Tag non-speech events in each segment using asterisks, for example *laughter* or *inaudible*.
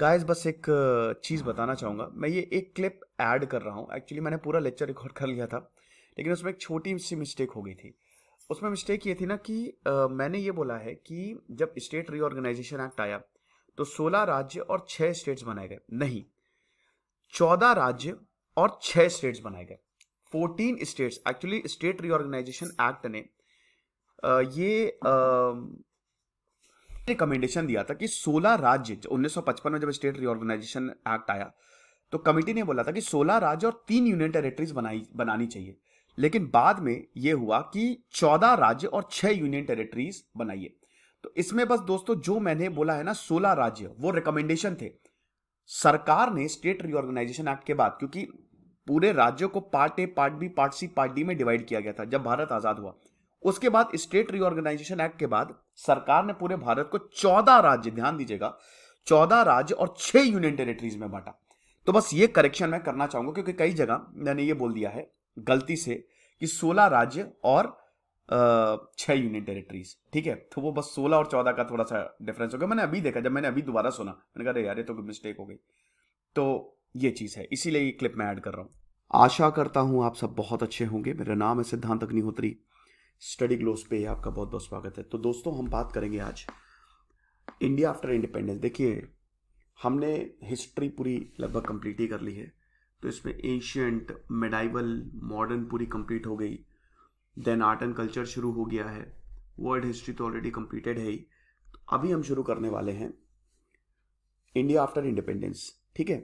guys बस एक चीज़ बताना चाहूँगा मैं ये एक क्लिप ऐड कर रहा हूँ एक्चुअली मैंने पूरा लेक्चर रिकॉर्ड कर लिया था लेकिन उसमें एक छोटी सी मिस्टेक हो गई थी उसमें मिस्टेक ये थी ना कि आ, मैंने ये बोला है कि जब स्टेट रीऑर्गेनाइजेशन एक्ट आया तो 16 राज्य और 6 स्टेट्स बनाए गए नहीं 14 राज्य और 6 स्टेट्स बनाए गए 14 states actually state reorganisation act ने आ, ये आ, रिकमेंडेशन दिया था कि 16 राज्य 1955 में जब स्टेट रिओर्गेनाइजेशन एक्ट आया तो कमेटी ने बोला था कि 16 राज्य और तीन यूनियन टेरिटरीज बनाई बनानी चाहिए लेकिन बाद में यह हुआ कि 14 राज्य और 6 यूनियन टेरिटरीज बनाइए तो इसमें बस दोस्तों जो मैंने बोला है ना 16 राज्य वो रिकमेंडेशन थे सरकार ने स्टेट रिओर्गेनाइजेशन एक्ट के बाद क्योंकि पूरे राज्यों को part A part B part C part D में डिवाइड किया गया था जब भारत आजाद हुआ उसके बाद स्टेट रिओर्गेनाइजेशन एक्ट के बाद सरकार ने पूरे भारत को चौदह राज्य ध्यान दीजिएगा चौदह राज्य और छह यूनियन टेरिटरीज में बांटा तो बस ये करेक्शन मैं करना चाहूंगा क्योंकि कई जगह मैंने ये बोल दिया है गलती से कि सोलह राज्य और छह यूनियन टेरिटरीज ठीक है तो वो बस सोलह और चौदह का थोड़ा सा डिफरेंस हो गया मैंने अभी देखा जब मैंने अभी दोबारा सुना मैंने कहा यार ये तो मिस्टेक हो गई तो ये चीज़ है इसीलिए ये क्लिप मैं ऐड कर रहा हूं आशा करता हूं आप सब बहुत अच्छे होंगे मेरा नाम है सिद्धांत अग्निहोत्री स्टडी ग्लोस पे आपका बहुत बहुत स्वागत है तो दोस्तों हम बात करेंगे आज इंडिया आफ्टर इंडिपेंडेंस देखिए हमने हिस्ट्री पूरी लगभग कंप्लीट ही कर ली है तो इसमें एंशियंट मेडाइवल मॉडर्न पूरी कंप्लीट हो गई देन आर्ट एंड कल्चर शुरू हो गया है वर्ल्ड हिस्ट्री तो ऑलरेडी कंप्लीटेड है ही तो अभी हम शुरू करने वाले हैं इंडिया आफ्टर इंडिपेंडेंस ठीक है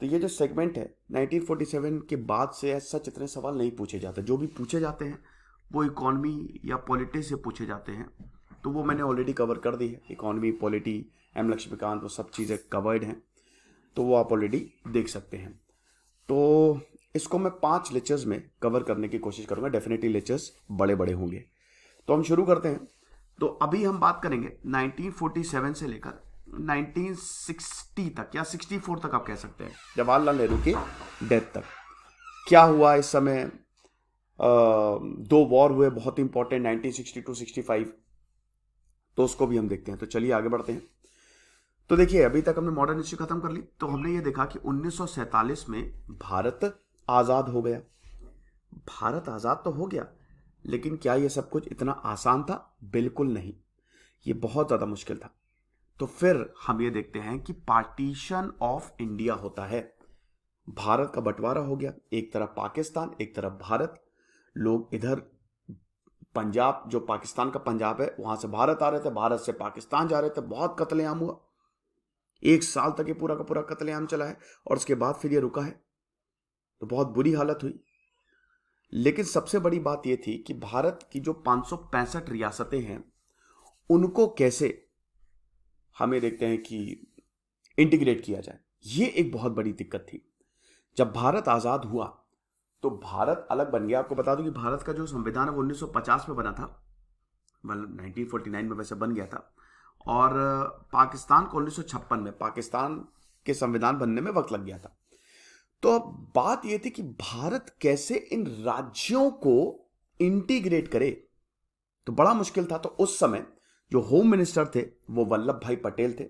तो ये जो सेगमेंट है 1947 के बाद से सच इतने सवाल नहीं पूछे जाते जो भी पूछे जाते हैं वो इकॉनमी या पॉलिटी से पूछे जाते हैं तो वो मैंने ऑलरेडी कवर कर दी है इकॉनमी पॉलिटी एम लक्ष्मीकांत वो सब चीज़ें कवर्ड हैं तो वो आप ऑलरेडी देख सकते हैं तो इसको मैं पांच लेक्चर्स में कवर करने की कोशिश करूंगा डेफिनेटली लेक्चर्स बड़े बड़े होंगे तो हम शुरू करते हैं तो अभी हम बात करेंगे 1947 से लेकर 1960 तक या 64 तक आप कह सकते हैं जवाहरलाल नेहरू की डेथ तक क्या हुआ इस समय दो वॉर हुए बहुत इंपॉर्टेंट सिक्सटी टू फाइव तो उसको भी हम देखते हैं तो चलिए आगे बढ़ते हैं तो देखिए अभी तक हमने मॉडर्न हिस्ट्री खत्म कर ली तो हमने ये देखा कि 1947 में भारत आज़ाद हो गया भारत आज़ाद तो हो गया लेकिन क्या ये सब कुछ इतना आसान था बिल्कुल नहीं ये बहुत ज़्यादा मुश्किल था तो फिर हम ये देखते हैं कि पार्टीशन ऑफ इंडिया होता है भारत का बंटवारा हो गया एक तरफ पाकिस्तान एक तरफ भारत लोग इधर पंजाब जो पाकिस्तान का पंजाब है वहां से भारत आ रहे थे भारत से पाकिस्तान जा रहे थे बहुत कतलेआम हुआ एक साल तक ये पूरा का पूरा कतलेआम चला है और उसके बाद फिर ये रुका है तो बहुत बुरी हालत हुई लेकिन सबसे बड़ी बात यह थी कि भारत की जो पांच रियासतें हैं उनको कैसे हमें देखते हैं कि इंटीग्रेट किया जाए ये एक बहुत बड़ी दिक्कत थी जब भारत आज़ाद हुआ तो भारत अलग बन गया आपको बता दूं कि भारत का जो संविधान है वो 1950 में बना था मतलब 1949 में वैसे बन गया था और पाकिस्तान को उन्नीस में पाकिस्तान के संविधान बनने में वक्त लग गया था तो अब बात यह थी कि भारत कैसे इन राज्यों को इंटीग्रेट करे तो बड़ा मुश्किल था तो उस समय जो होम मिनिस्टर थे वो वल्लभ भाई पटेल थे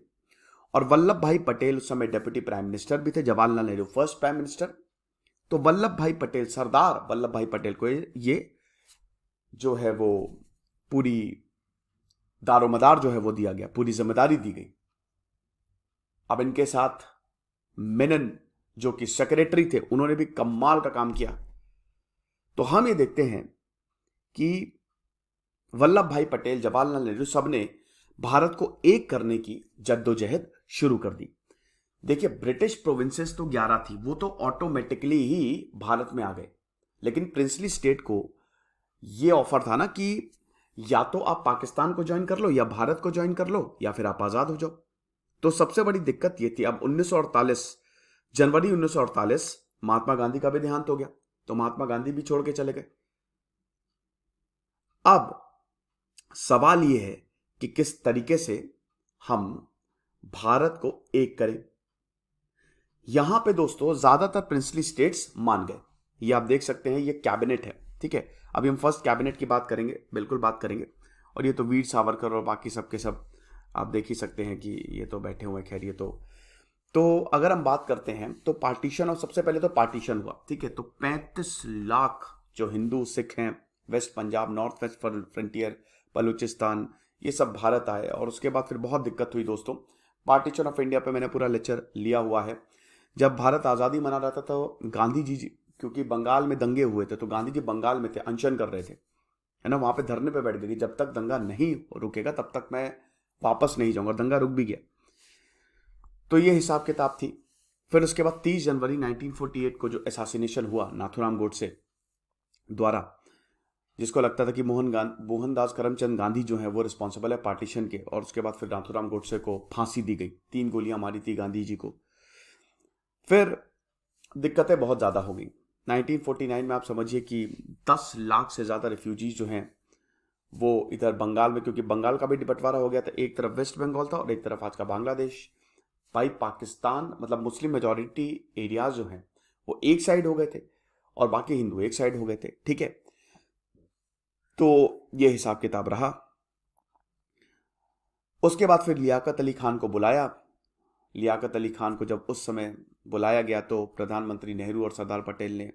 और वल्लभ भाई पटेल उस समय डेप्यूटी प्राइम मिनिस्टर भी थे Jawaharlal Nehru first prime minister तो वल्लभ भाई पटेल सरदार वल्लभ भाई पटेल को ये जो है वो पूरी दारोमदार जो है वो दिया गया पूरी जिम्मेदारी दी गई अब इनके साथ मेनन जो कि सेक्रेटरी थे उन्होंने भी कमाल का काम किया तो हम ये देखते हैं कि वल्लभ भाई पटेल जवाहरलाल नेहरू सबने भारत को एक करने की जद्दोजहद शुरू कर दी देखिए ब्रिटिश प्रोविंसेस तो 11 थी वो तो ऑटोमेटिकली ही भारत में आ गए लेकिन प्रिंसली स्टेट को ये ऑफर था ना कि या तो आप पाकिस्तान को ज्वाइन कर लो या भारत को ज्वाइन कर लो या फिर आप आज़ाद हो जाओ तो सबसे बड़ी दिक्कत ये थी अब 1948 जनवरी 1948 महात्मा गांधी का भी देहांत हो गया तो महात्मा गांधी भी छोड़ के चले गए अब सवाल यह है कि किस तरीके से हम भारत को एक करें यहां पे दोस्तों ज्यादातर प्रिंसली स्टेट्स मान गए ये आप देख सकते हैं ये कैबिनेट है ठीक है अभी हम फर्स्ट कैबिनेट की बात करेंगे बिल्कुल बात करेंगे और ये तो वीर सावरकर और बाकी सबके सब आप देख ही सकते हैं कि ये तो बैठे हुए खैर ये तो तो अगर हम बात करते हैं तो पार्टीशन और सबसे पहले तो पार्टीशन हुआ ठीक है तो 35 लाख जो हिंदू सिख हैं West Punjab North West Frontier Baluchistan ये सब भारत आए और उसके बाद फिर बहुत दिक्कत हुई दोस्तों पार्टीशन ऑफ इंडिया पे मैंने पूरा लेक्चर लिया हुआ है जब भारत आज़ादी मना रहा था तो गांधी जी क्योंकि बंगाल में दंगे हुए थे तो गांधी जी बंगाल में थे अनशन कर रहे थे है ना वहाँ पे धरने पे बैठ गए कि जब तक दंगा नहीं रुकेगा तब तक मैं वापस नहीं जाऊँगा दंगा रुक भी गया तो ये हिसाब किताब थी फिर उसके बाद 30 जनवरी 1948 को जो एसासिनेशन हुआ नाथुराम गोडसे द्वारा जिसको लगता था कि मोहन गांधी मोहनदास करमचंद गांधी जो है वो रिस्पॉन्सिबल है पार्टीशन के और उसके बाद फिर नाथुराम गोडसे को फांसी दी गई तीन गोलियां मारी थी गांधी जी को फिर दिक्कतें बहुत ज़्यादा हो गई 1949 में आप समझिए कि 10 लाख से ज़्यादा रिफ्यूजीज जो हैं वो इधर बंगाल में क्योंकि बंगाल का भी बंटवारा हो गया था एक तरफ वेस्ट बंगाल था और एक तरफ आज का बांग्लादेश भाई पाकिस्तान मतलब मुस्लिम मेजोरिटी एरियाज जो हैं वो एक साइड हो गए थे और बाकी हिंदू एक साइड हो गए थे ठीक है तो ये हिसाब किताब रहा उसके बाद फिर लियाकत अली खान को बुलाया लियाकत अली खान को जब उस समय बुलाया गया तो प्रधानमंत्री नेहरू और सरदार पटेल ने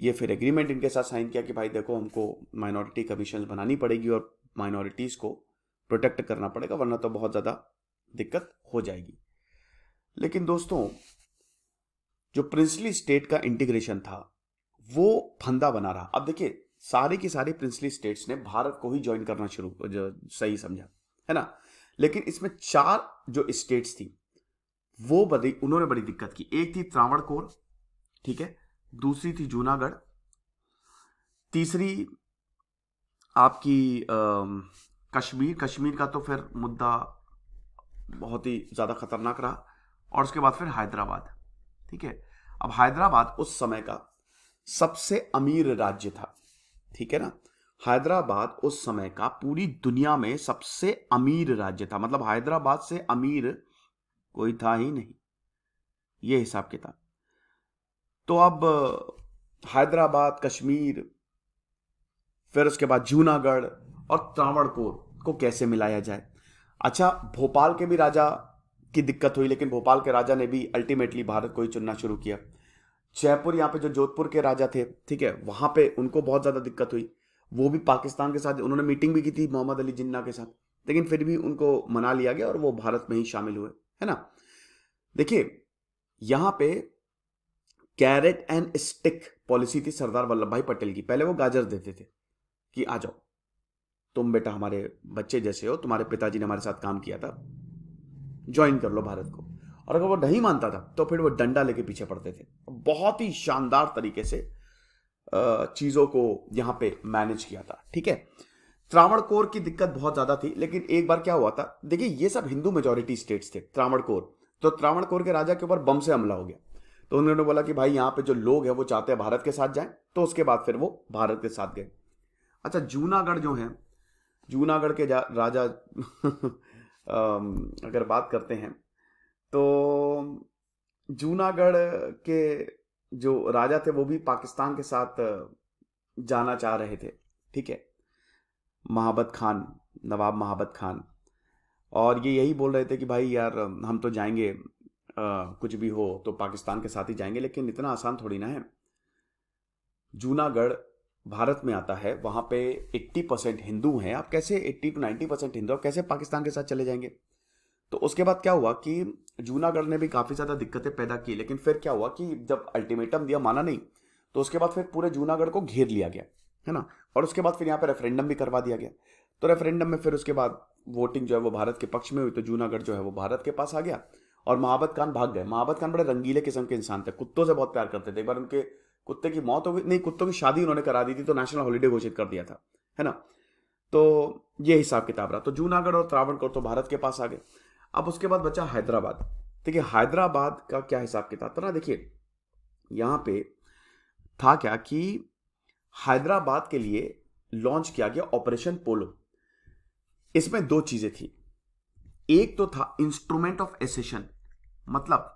ये फिर एग्रीमेंट इनके साथ साइन किया कि भाई देखो हमको माइनॉरिटी कमीशन बनानी पड़ेगी और माइनॉरिटीज़ को प्रोटेक्ट करना पड़ेगा वरना तो बहुत ज़्यादा दिक्कत हो जाएगी लेकिन दोस्तों जो प्रिंसली स्टेट का इंटीग्रेशन था वो फंदा बना रहा अब देखिए सारे की सारे प्रिंसली स्टेट्स ने भारत को ही ज्वाइन करना शुरू सही समझा है ना लेकिन इसमें चार जो स्टेट्स थी वो बड़ी उन्होंने बड़ी दिक्कत की एक थी त्रावणकोर ठीक है दूसरी थी जूनागढ़ तीसरी आपकी आ, कश्मीर कश्मीर का तो फिर मुद्दा बहुत ही ज़्यादा खतरनाक रहा और उसके बाद फिर हैदराबाद ठीक है अब हैदराबाद उस समय का सबसे अमीर राज्य था ठीक है ना हैदराबाद उस समय का पूरी दुनिया में सबसे अमीर राज्य था मतलब हैदराबाद से अमीर कोई था ही नहीं ये हिसाब किताब तो अब हैदराबाद कश्मीर फिर उसके बाद जूनागढ़ और त्रावणकोर को कैसे मिलाया जाए अच्छा भोपाल के भी राजा की दिक्कत हुई लेकिन भोपाल के राजा ने भी अल्टीमेटली भारत को ही चुनना शुरू किया जयपुर यहाँ पे जो जोधपुर के राजा थे ठीक है वहां पे उनको बहुत ज्यादा दिक्कत हुई वो भी पाकिस्तान के साथ उन्होंने मीटिंग भी की थी मोहम्मद अली जिन्ना के साथ लेकिन फिर भी उनको मना लिया गया और वो भारत में ही शामिल हुए है ना देखिए यहां पे कैरेट एंड स्टिक पॉलिसी थी सरदार वल्लभ भाई पटेल की पहले वो गाजर देते थे कि आ जाओ तुम बेटा हमारे बच्चे जैसे हो तुम्हारे पिताजी ने हमारे साथ काम किया था ज्वाइन कर लो भारत को और अगर वो नहीं मानता था तो फिर वो डंडा लेके पीछे पड़ते थे बहुत ही शानदार तरीके से चीज़ों को यहां पे मैनेज किया था ठीक है कोर की दिक्कत बहुत ज्यादा थी लेकिन एक बार क्या हुआ था देखिए ये सब हिंदू मेजोरिटी स्टेट्स थे कोर तो कोर के राजा के ऊपर बम से हमला हो गया तो उन्होंने बोला कि भाई यहाँ पे जो लोग हैं वो चाहते हैं भारत के साथ जाएं तो उसके बाद फिर वो भारत के साथ गए अच्छा जूनागढ़ जो है जूनागढ़ के राजा *laughs* अगर बात करते हैं तो जूनागढ़ के जो राजा थे वो भी पाकिस्तान के साथ जाना चाह रहे थे ठीक है महाबत खान नवाब महाबत खान और ये यही बोल रहे थे कि भाई यार हम तो जाएंगे आ, कुछ भी हो तो पाकिस्तान के साथ ही जाएंगे लेकिन इतना आसान थोड़ी ना है जूनागढ़ भारत में आता है वहां पे 80 परसेंट हिंदू हैं आप कैसे 80 टू 90 परसेंट हिंदू आप कैसे पाकिस्तान के साथ चले जाएंगे तो उसके बाद क्या हुआ कि जूनागढ़ ने भी काफ़ी ज़्यादा दिक्कतें पैदा की लेकिन फिर क्या हुआ कि जब अल्टीमेटम दिया माना नहीं तो उसके बाद फिर पूरे जूनागढ़ को घेर लिया गया है ना और उसके बाद फिर यहाँ पे रेफरेंडम भी करवा दिया गया तो रेफरेंडम में फिर उसके बाद वोटिंग जो है वो भारत के पक्ष में हुई तो जूनागढ़ जो है वो भारत के पास आ गया और महाबत खान भाग गए महाबत खान बड़े रंगीले किस्म के इंसान थे कुत्तों से बहुत प्यार करते थे एक बार उनके कुत्ते की मौत हो गई नहीं कुत्तों की शादी उन्होंने करा दी थी तो नेशनल हॉलीडे घोषित कर दिया था है ना तो ये हिसाब किताब रहा तो जूनागढ़ और त्रावणकोर तो भारत के पास आ गए अब उसके बाद बचा हैदराबाद देखिए हैदराबाद का क्या हिसाब किताब तो ना देखिए यहाँ पे था क्या कि हैदराबाद के लिए लॉन्च किया गया ऑपरेशन पोलो इसमें दो चीजें थी एक तो था इंस्ट्रूमेंट ऑफ एसेशन मतलब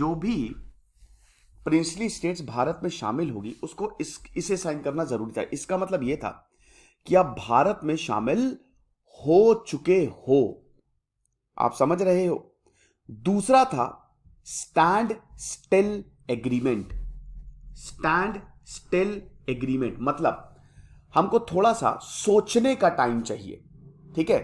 जो भी प्रिंसली स्टेट्स भारत में शामिल होगी उसको इस इसे साइन करना जरूरी था इसका मतलब यह था कि आप भारत में शामिल हो चुके हो आप समझ रहे हो दूसरा था standstill agreement standstill agreement मतलब हमको थोड़ा सा सोचने का टाइम चाहिए ठीक है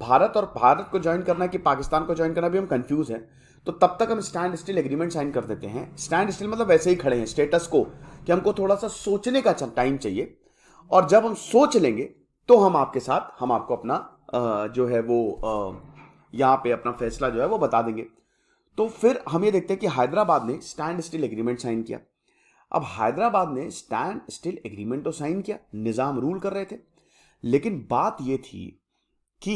भारत और भारत को ज्वाइन करना कि पाकिस्तान को ज्वाइन करना भी हम कंफ्यूज हैं तो तब तक हम स्टैंड स्टिल एग्रीमेंट साइन कर देते हैं स्टैंड स्टिल मतलब वैसे ही खड़े हैं स्टेटस को कि हमको थोड़ा सा सोचने का टाइम चाहिए और जब हम सोच लेंगे तो हम आपके साथ हम आपको अपना जो है वो यहाँ पे अपना फैसला जो है वो बता देंगे तो फिर हम ये देखते हैं कि हैदराबाद ने स्टैंड स्टिल एग्रीमेंट साइन किया अब हैदराबाद ने स्टैंड स्टिल एग्रीमेंट तो साइन किया निज़ाम रूल कर रहे थे लेकिन बात यह थी कि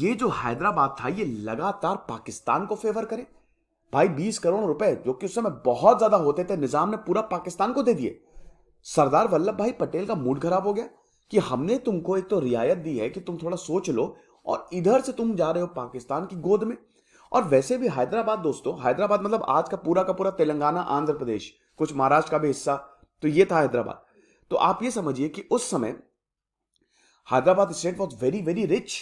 ये जो हैदराबाद था ये लगातार पाकिस्तान को फेवर करे भाई बीस करोड़ रुपए जो कि उस समय बहुत ज्यादा होते थे निजाम ने पूरा पाकिस्तान को दे दिए सरदार वल्लभ भाई पटेल का मूड खराब हो गया कि हमने तुमको एक तो रियायत दी है कि तुम थोड़ा सोच लो और इधर से तुम जा रहे हो पाकिस्तान की गोद में और वैसे भी हैदराबाद दोस्तों हैदराबाद मतलब आज का पूरा का पूरा तेलंगाना आंध्र प्रदेश कुछ महाराष्ट्र का भी हिस्सा तो ये था हैदराबाद तो आप ये समझिए कि उस समय Hyderabad state was very very rich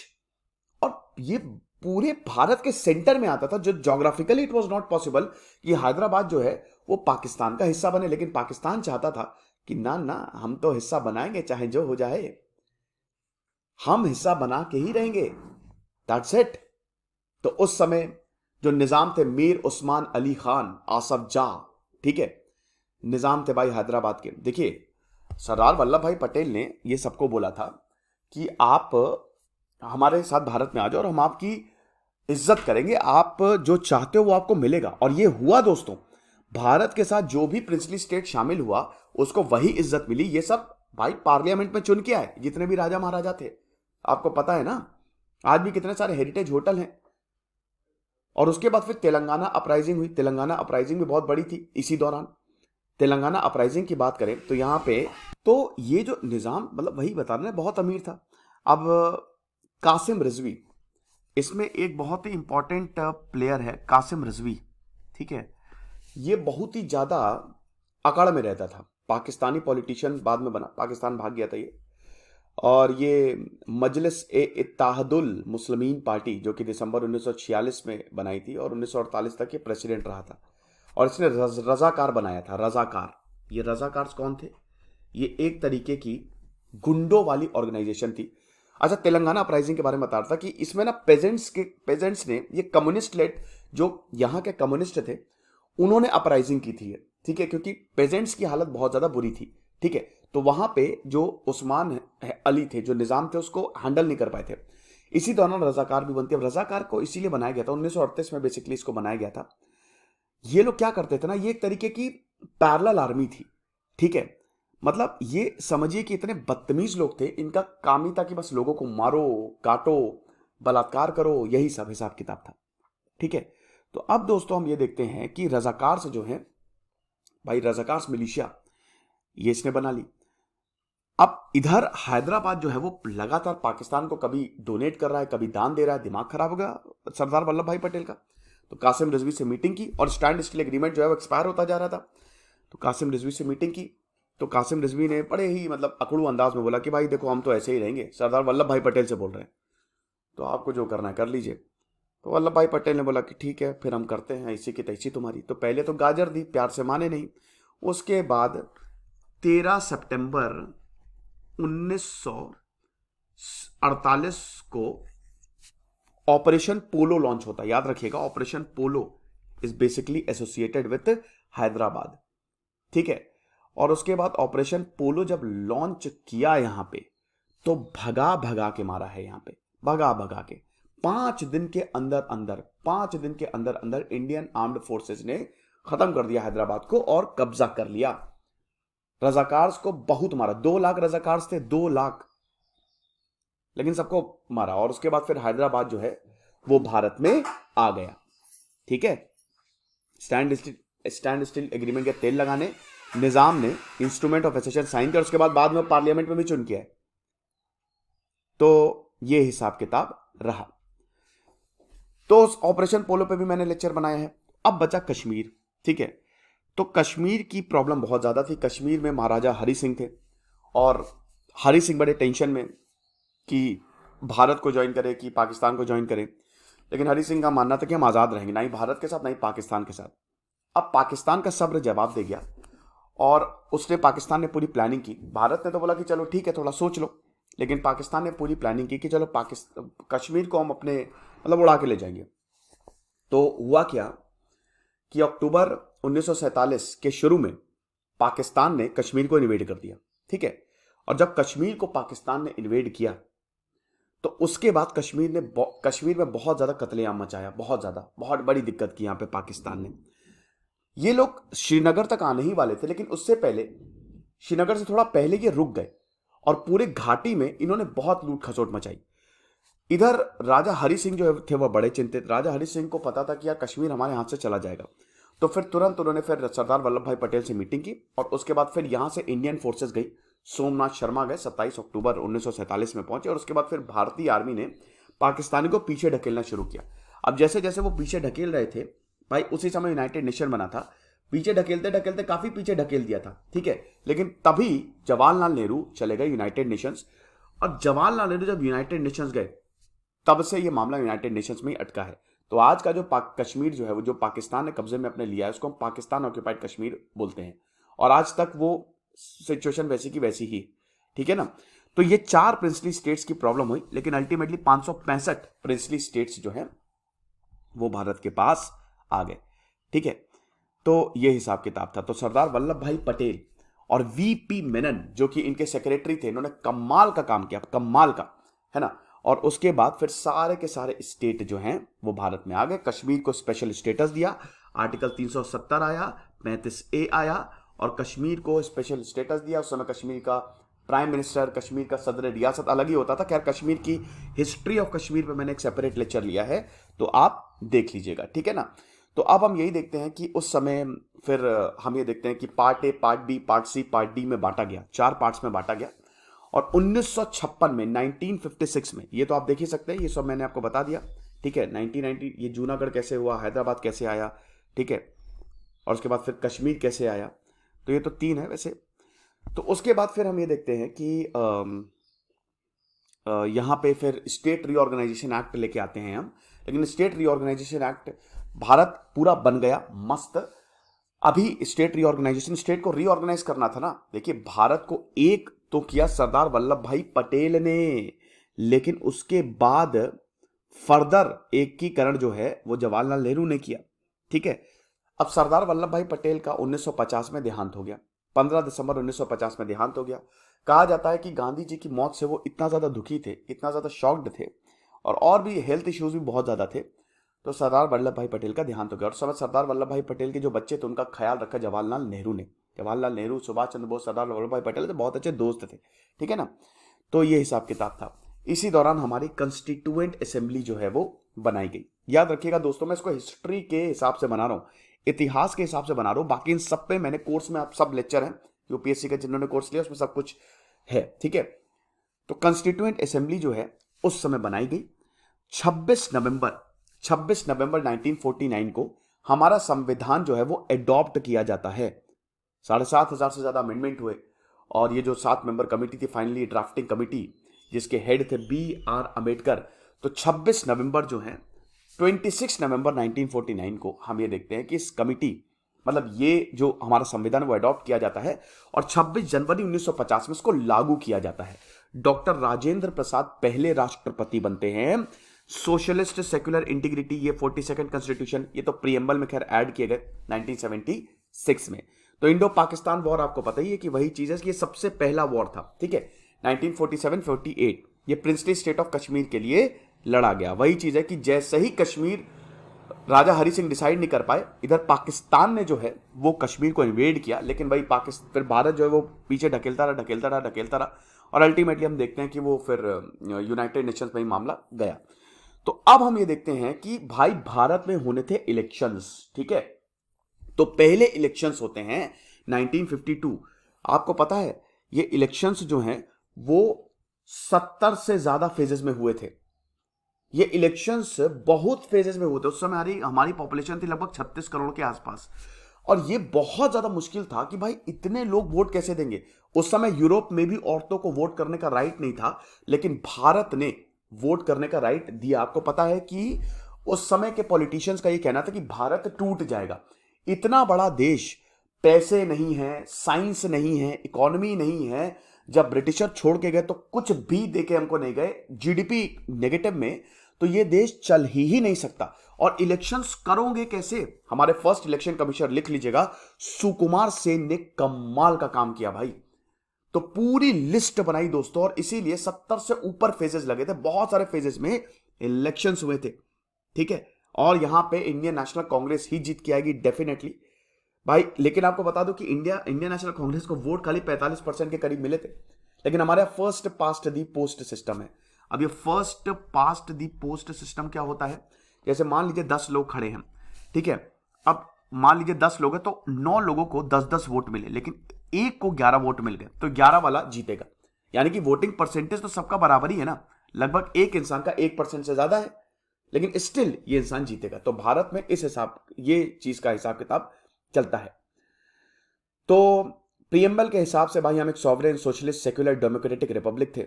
और ये पूरे भारत के सेंटर में आता था जो geographically it was not possible कि हैदराबाद जो है वो पाकिस्तान का हिस्सा बने लेकिन पाकिस्तान चाहता था कि ना ना हम तो हिस्सा बनाएंगे चाहे जो हो जाए हम हिस्सा बना के ही रहेंगे दैट्स इट तो उस समय जो निजाम थे मीर उस्मान अली खान आसफ जा ठीक है निज़ाम भाई हैदराबाद के देखिए सरदार वल्लभ भाई पटेल ने ये सबको बोला था कि आप हमारे साथ भारत में आ जाओ और हम आपकी इज्जत करेंगे आप जो चाहते हो वो आपको मिलेगा और ये हुआ दोस्तों भारत के साथ जो भी प्रिंसली स्टेट शामिल हुआ उसको वही इज्जत मिली ये सब भाई पार्लियामेंट में चुन के आए जितने भी राजा महाराजा थे आपको पता है ना आज भी कितने सारे हेरिटेज होटल हैं और उसके बाद फिर तेलंगाना अपराइजिंग हुई तेलंगाना अपराइजिंग भी बहुत बड़ी थी इसी दौरान तेलंगाना अपराइजिंग की बात करें तो यहाँ पे तो ये जो निज़ाम मतलब वही बता रहे बहुत अमीर था अब कासिम रिजवी इसमें एक बहुत ही इंपॉर्टेंट प्लेयर uh, है कासिम रिजवी ठीक है ये बहुत ही ज़्यादा अकड़ में रहता था पाकिस्तानी पॉलिटिशियन बाद में बना पाकिस्तान भाग गया था ये और ये मजलिस ए इताहदुल मुस्लिम पार्टी जो कि दिसंबर 1946 में बनाई थी और 1948 तक ये प्रेसिडेंट रहा था और इसने रजाकार बनाया था रजाकार ये रजाकार कौन थे ये एक तरीके की गुंडों वाली ऑर्गेनाइजेशन थी अच्छा तेलंगाना अपराइजिंग के बारे में बता रहा था कि इसमें ना पेजेंट्स के पेजेंट्स ने ये कम्युनिस्ट लेट जो यहाँ के कम्युनिस्ट थे उन्होंने अपराइजिंग की थी ठीक है क्योंकि पेजेंट्स की हालत बहुत ज़्यादा बुरी थी ठीक है तो वहां पे जो उस्मान है, अली थे जो निज़ाम थे उसको हैंडल नहीं कर पाए थे इसी दौरान रजाकार भी बनती है रजाकार को इसीलिए बनाया गया था उन्नीस में बेसिकली इसको बनाया गया था ये लोग क्या करते थे ना ये एक तरीके की पैरल आर्मी थी ठीक है मतलब ये समझिए कि इतने बदतमीज लोग थे इनका काम ही था कि बस लोगों को मारो काटो बलात्कार करो यही सब हिसाब किताब था ठीक है तो अब दोस्तों हम ये देखते हैं कि रजाकार से जो है भाई रजाकार मिलिशिया ये इसने बना ली अब इधर हैदराबाद जो है वो लगातार पाकिस्तान को कभी डोनेट कर रहा है कभी दान दे रहा है दिमाग खराब हो गया सरदार वल्लभ भाई पटेल का तो कासिम रिजवी से मीटिंग की और स्टैंड स्टील एग्रीमेंट जो है वो एक्सपायर होता जा रहा था तो कासिम रिजवी से मीटिंग की तो कासिम रिजवी ने बड़े ही मतलब अकड़ू अंदाज में बोला कि भाई देखो हम तो ऐसे ही रहेंगे सरदार वल्लभ भाई पटेल से बोल रहे हैं तो आपको जो करना है कर लीजिए तो वल्लभ भाई पटेल ने बोला कि ठीक है फिर हम करते हैं इसी की तैसी तुम्हारी तो पहले तो गाजर दी प्यार से माने नहीं उसके बाद तेरह सितंबर 1948 को ऑपरेशन पोलो लॉन्च होता है याद रखिएगा operation polo is basically associated with Hyderabad ठीक है और उसके बाद ऑपरेशन पोलो जब लॉन्च किया यहां पे तो भगा भगा के मारा है यहां पे भगा भगा के पांच दिन के अंदर अंदर पांच दिन के अंदर अंदर इंडियन आर्म्ड फोर्सेस ने खत्म कर दिया हैदराबाद को और कब्जा कर लिया रजाकार्स को बहुत मारा दो लाख रजाकार थे दो लाख लेकिन सबको मारा और उसके बाद फिर हैदराबाद जो है वो भारत में आ गया ठीक है स्टैंड स्टैंड स्टील एग्रीमेंट के तेल लगाने निजाम ने इंस्ट्रूमेंट ऑफ एसोसिएशन साइन किया उसके बाद बाद में पार्लियामेंट में भी चुन किया तो ये हिसाब किताब रहा तो उस ऑपरेशन पोलो पे भी मैंने लेक्चर बनाया है अब बचा कश्मीर ठीक है तो कश्मीर की प्रॉब्लम बहुत ज़्यादा थी कश्मीर में महाराजा हरि सिंह थे और हरि सिंह बड़े टेंशन में कि भारत को ज्वाइन करें कि पाकिस्तान को ज्वाइन करें लेकिन हरी सिंह का मानना था कि हम आज़ाद रहेंगे ना ही भारत के साथ ना ही पाकिस्तान के साथ अब पाकिस्तान का सब्र जवाब दे गया और उसने पाकिस्तान ने पूरी प्लानिंग की भारत ने तो बोला कि चलो ठीक है थोड़ा सोच लो लेकिन पाकिस्तान ने पूरी प्लानिंग की कि चलो पाकिस्तान कश्मीर को हम अपने मतलब उड़ा के ले जाएंगे तो हुआ क्या कि अक्टूबर उन्नीस के शुरू में पाकिस्तान ने कश्मीर को इन्वेड कर दिया ठीक है और जब कश्मीर को पाकिस्तान ने इन्वेड किया तो उसके बाद कश्मीर ने कश्मीर में बहुत ज़्यादा कतलेआम मचाया बहुत ज़्यादा बहुत बड़ी दिक्कत की यहां पे पाकिस्तान ने ये लोग श्रीनगर तक आने ही वाले थे लेकिन उससे पहले श्रीनगर से थोड़ा पहले ये रुक गए और पूरे घाटी में इन्होंने बहुत लूट खसोट मचाई इधर राजा हरि सिंह जो थे वह बड़े चिंतित राजा हरि सिंह को पता था कि यार कश्मीर हमारे हाथ से चला जाएगा तो फिर तुरंत उन्होंने फिर सरदार वल्लभ भाई पटेल से मीटिंग की और उसके बाद फिर यहां से इंडियन फोर्सेस गई सोमनाथ शर्मा गए 27 अक्टूबर 1947 में पहुंचे और उसके बाद फिर भारतीय आर्मी ने पाकिस्तानी को पीछे ढकेलना शुरू किया अब जैसे जैसे वो पीछे ढकेल रहे थे भाई उसी समय यूनाइटेड नेशन बना था पीछे ढकेलते ढकेलते काफी पीछे ढकेल दिया था ठीक है लेकिन तभी जवाहरलाल नेहरू चले गए यूनाइटेड नेशंस और जवाहरलाल नेहरू जब यूनाइटेड नेशंस गए तब से ये मामला यूनाइटेड नेशंस में ही अटका है तो आज का जो कश्मीर जो है वो जो पाकिस्तान ने कब्जे में अपने लिया है उसको हम पाकिस्तान ऑक्यूपाइड कश्मीर बोलते हैं और आज तक वो सिचुएशन वैसी की वैसी ही ठीक है ना तो ये चार प्रिंसली स्टेट्स की प्रॉब्लम हुई लेकिन अल्टीमेटली पांच प्रिंसली स्टेट्स जो है वो भारत के पास आ गए ठीक है तो ये हिसाब किताब था तो सरदार वल्लभ भाई पटेल और वी पी मेनन जो कि इनके सेक्रेटरी थे इन्होंने कमाल का काम किया कमाल का है ना और उसके बाद फिर सारे के सारे स्टेट जो हैं वो भारत में आ गए कश्मीर को स्पेशल स्टेटस दिया आर्टिकल 370 आया 35 ए आया और कश्मीर को स्पेशल स्टेटस दिया उस समय कश्मीर का प्राइम मिनिस्टर कश्मीर का सदर रियासत अलग ही होता था खैर कश्मीर की हिस्ट्री ऑफ कश्मीर पर मैंने एक सेपरेट लेक्चर लिया है तो आप देख लीजिएगा ठीक है ना तो अब हम यही देखते हैं कि उस समय फिर हम ये देखते हैं कि part A part B part C part D में बांटा गया चार पार्ट्स में बांटा गया और 1956 में 1956 में ये तो आप देख ही सकते हैं ये सब मैंने आपको बता दिया ठीक है 1990 ये जूनागढ़ कैसे हुआ हैदराबाद कैसे आया ठीक है और उसके बाद फिर कश्मीर कैसे आया तो ये तो तीन है वैसे तो उसके बाद फिर हम ये देखते हैं कि यहाँ पे फिर स्टेट रीऑर्गेनाइजेशन एक्ट लेके आते हैं हम लेकिन स्टेट रीऑर्गेनाइजेशन एक्ट भारत पूरा बन गया मस्त अभी स्टेट रीऑर्गेनाइजेशन स्टेट को रीऑर्गेनाइज करना था ना देखिए भारत को एक तो किया सरदार वल्लभ भाई पटेल ने लेकिन उसके बाद फर्दर एकीकरण जो है वो जवाहरलाल नेहरू ने किया ठीक है अब सरदार वल्लभ भाई पटेल का 1950 में देहांत हो गया 15 दिसंबर 1950 में देहांत हो गया कहा जाता है कि गांधी जी की मौत से वो इतना ज़्यादा दुखी थे इतना ज़्यादा शॉक्ड थे और और भी हेल्थ इश्यूज भी बहुत ज़्यादा थे तो सरदार वल्लभ भाई पटेल का देहांत हो गया और समय सरदार वल्लभ भाई पटेल के जो बच्चे थे उनका ख्याल रखा जवाहरलाल नेहरू ने जवाहरलाल नेहरू सुभाष चंद्र बोस सरदार वल्लभ भाई पटेल बहुत अच्छे दोस्त थे ठीक है ना तो ये हिसाब किताब था इसी दौरान हमारी कंस्टिट्यूएंट असेंबली जो है वो बनाई गई याद रखिएगा दोस्तों मैं इसको हिस्ट्री के हिसाब से बना रहा हूं इतिहास के हिसाब से बना रहा हूँ बाकी इन सब पे मैंने कोर्स में आप सब लेक्चर हैं यूपीएससी का जिन्होंने कोर्स लिया उसमें सब कुछ है ठीक है तो कंस्टिट्यूएंट असेंबली जो है उस समय बनाई गई 26 नवंबर 26 नवंबर 1949 को हमारा संविधान जो है वो एडॉप्ट किया जाता है साढ़े सात हजार से ज़्यादा अमेंडमेंट हुए और ये जो सात मेंबर कमेटी थी फाइनली ड्राफ्टिंग कमेटी जिसके हेड थे बी आर अम्बेडकर तो 26 नवंबर जो है 26 नवंबर 1949 को हम ये देखते हैं कि इस कमिटी मतलब ये जो हमारा संविधान वो अडॉप्ट किया जाता है और 26 जनवरी 1950 में इसको लागू किया जाता है डॉक्टर राजेंद्र प्रसाद पहले राष्ट्रपति बनते हैं सोशलिस्ट सेक्युलर इंटीग्रिटी ये फोर्टी सेकेंड कॉन्स्टिट्यूशन ये तो प्रियम्बल में खैर ऐड किए गए 1976 में तो इंडो पाकिस्तान वॉर आपको पता ही है कि वही चीज है कि ये सबसे पहला वॉर था ठीक है 1947-48 ये प्रिंसली स्टेट ऑफ कश्मीर के लिए लड़ा गया वही चीज़ है कि जैसे ही कश्मीर राजा हरि सिंह डिसाइड नहीं कर पाए इधर पाकिस्तान ने जो है वो कश्मीर को इन्वेड किया लेकिन भाई पाकिस्तान फिर भारत जो है वो पीछे ढकेलता रहा ढकेलता रहा ढकेलता रहा और अल्टीमेटली हम देखते हैं कि वो फिर यूनाइटेड नेशंस में ही मामला गया तो अब हम ये देखते हैं कि भाई भारत में होने थे इलेक्शंस ठीक है तो पहले इलेक्शंस होते हैं 1952 आपको पता है ये इलेक्शंस जो हैं वो सत्तर से ज्यादा फेजेस में हुए थे ये इलेक्शंस बहुत फेजेस में होते उस समय हमारी हमारी पॉपुलेशन थी लगभग छत्तीस करोड़ के आसपास और ये बहुत ज़्यादा मुश्किल था कि भाई इतने लोग वोट कैसे देंगे उस समय यूरोप में भी औरतों को वोट करने का राइट नहीं था लेकिन भारत ने वोट करने का राइट दिया आपको पता है कि उस समय के पॉलिटिशियंस का ये कहना था कि भारत टूट जाएगा इतना बड़ा देश पैसे नहीं है साइंस नहीं है इकोनॉमी नहीं है जब ब्रिटिशर छोड़ के गए तो कुछ भी देके हमको नहीं गए जीडीपी नेगेटिव में तो ये देश चल ही ही नहीं सकता और इलेक्शंस करोगे कैसे हमारे फर्स्ट इलेक्शन कमिश्नर लिख लीजिएगा सुकुमार सेन ने कमाल का काम किया भाई तो पूरी लिस्ट बनाई दोस्तों और इसीलिए सत्तर से ऊपर फेजेस लगे थे बहुत सारे फेजेस में इलेक्शन हुए थे ठीक है और यहां पे इंडियन नेशनल कांग्रेस ही जीत के आएगी डेफिनेटली भाई लेकिन आपको बता दो कि इंडिया इंडियन नेशनल कांग्रेस को वोट खाली 45 परसेंट के करीब मिले थे लेकिन हमारे first past the post system है अब ये first past the post system क्या होता है जैसे मान लीजिए दस लोग खड़े हैं ठीक है अब मान लीजिए दस लोग हैं तो नौ लोगों को दस दस वोट मिले लेकिन एक को ग्यारह वोट मिल गए तो ग्यारह वाला जीतेगा यानी कि वोटिंग परसेंटेज तो सबका बराबर ही है ना लगभग एक इंसान का एक परसेंट से ज्यादा है लेकिन स्टिल ये इंसान जीतेगा तो भारत में इस हिसाब ये चीज का हिसाब किताब चलता है तो पीएमएल के हिसाब से भाई हम एक sovereign socialist secular democratic republic थे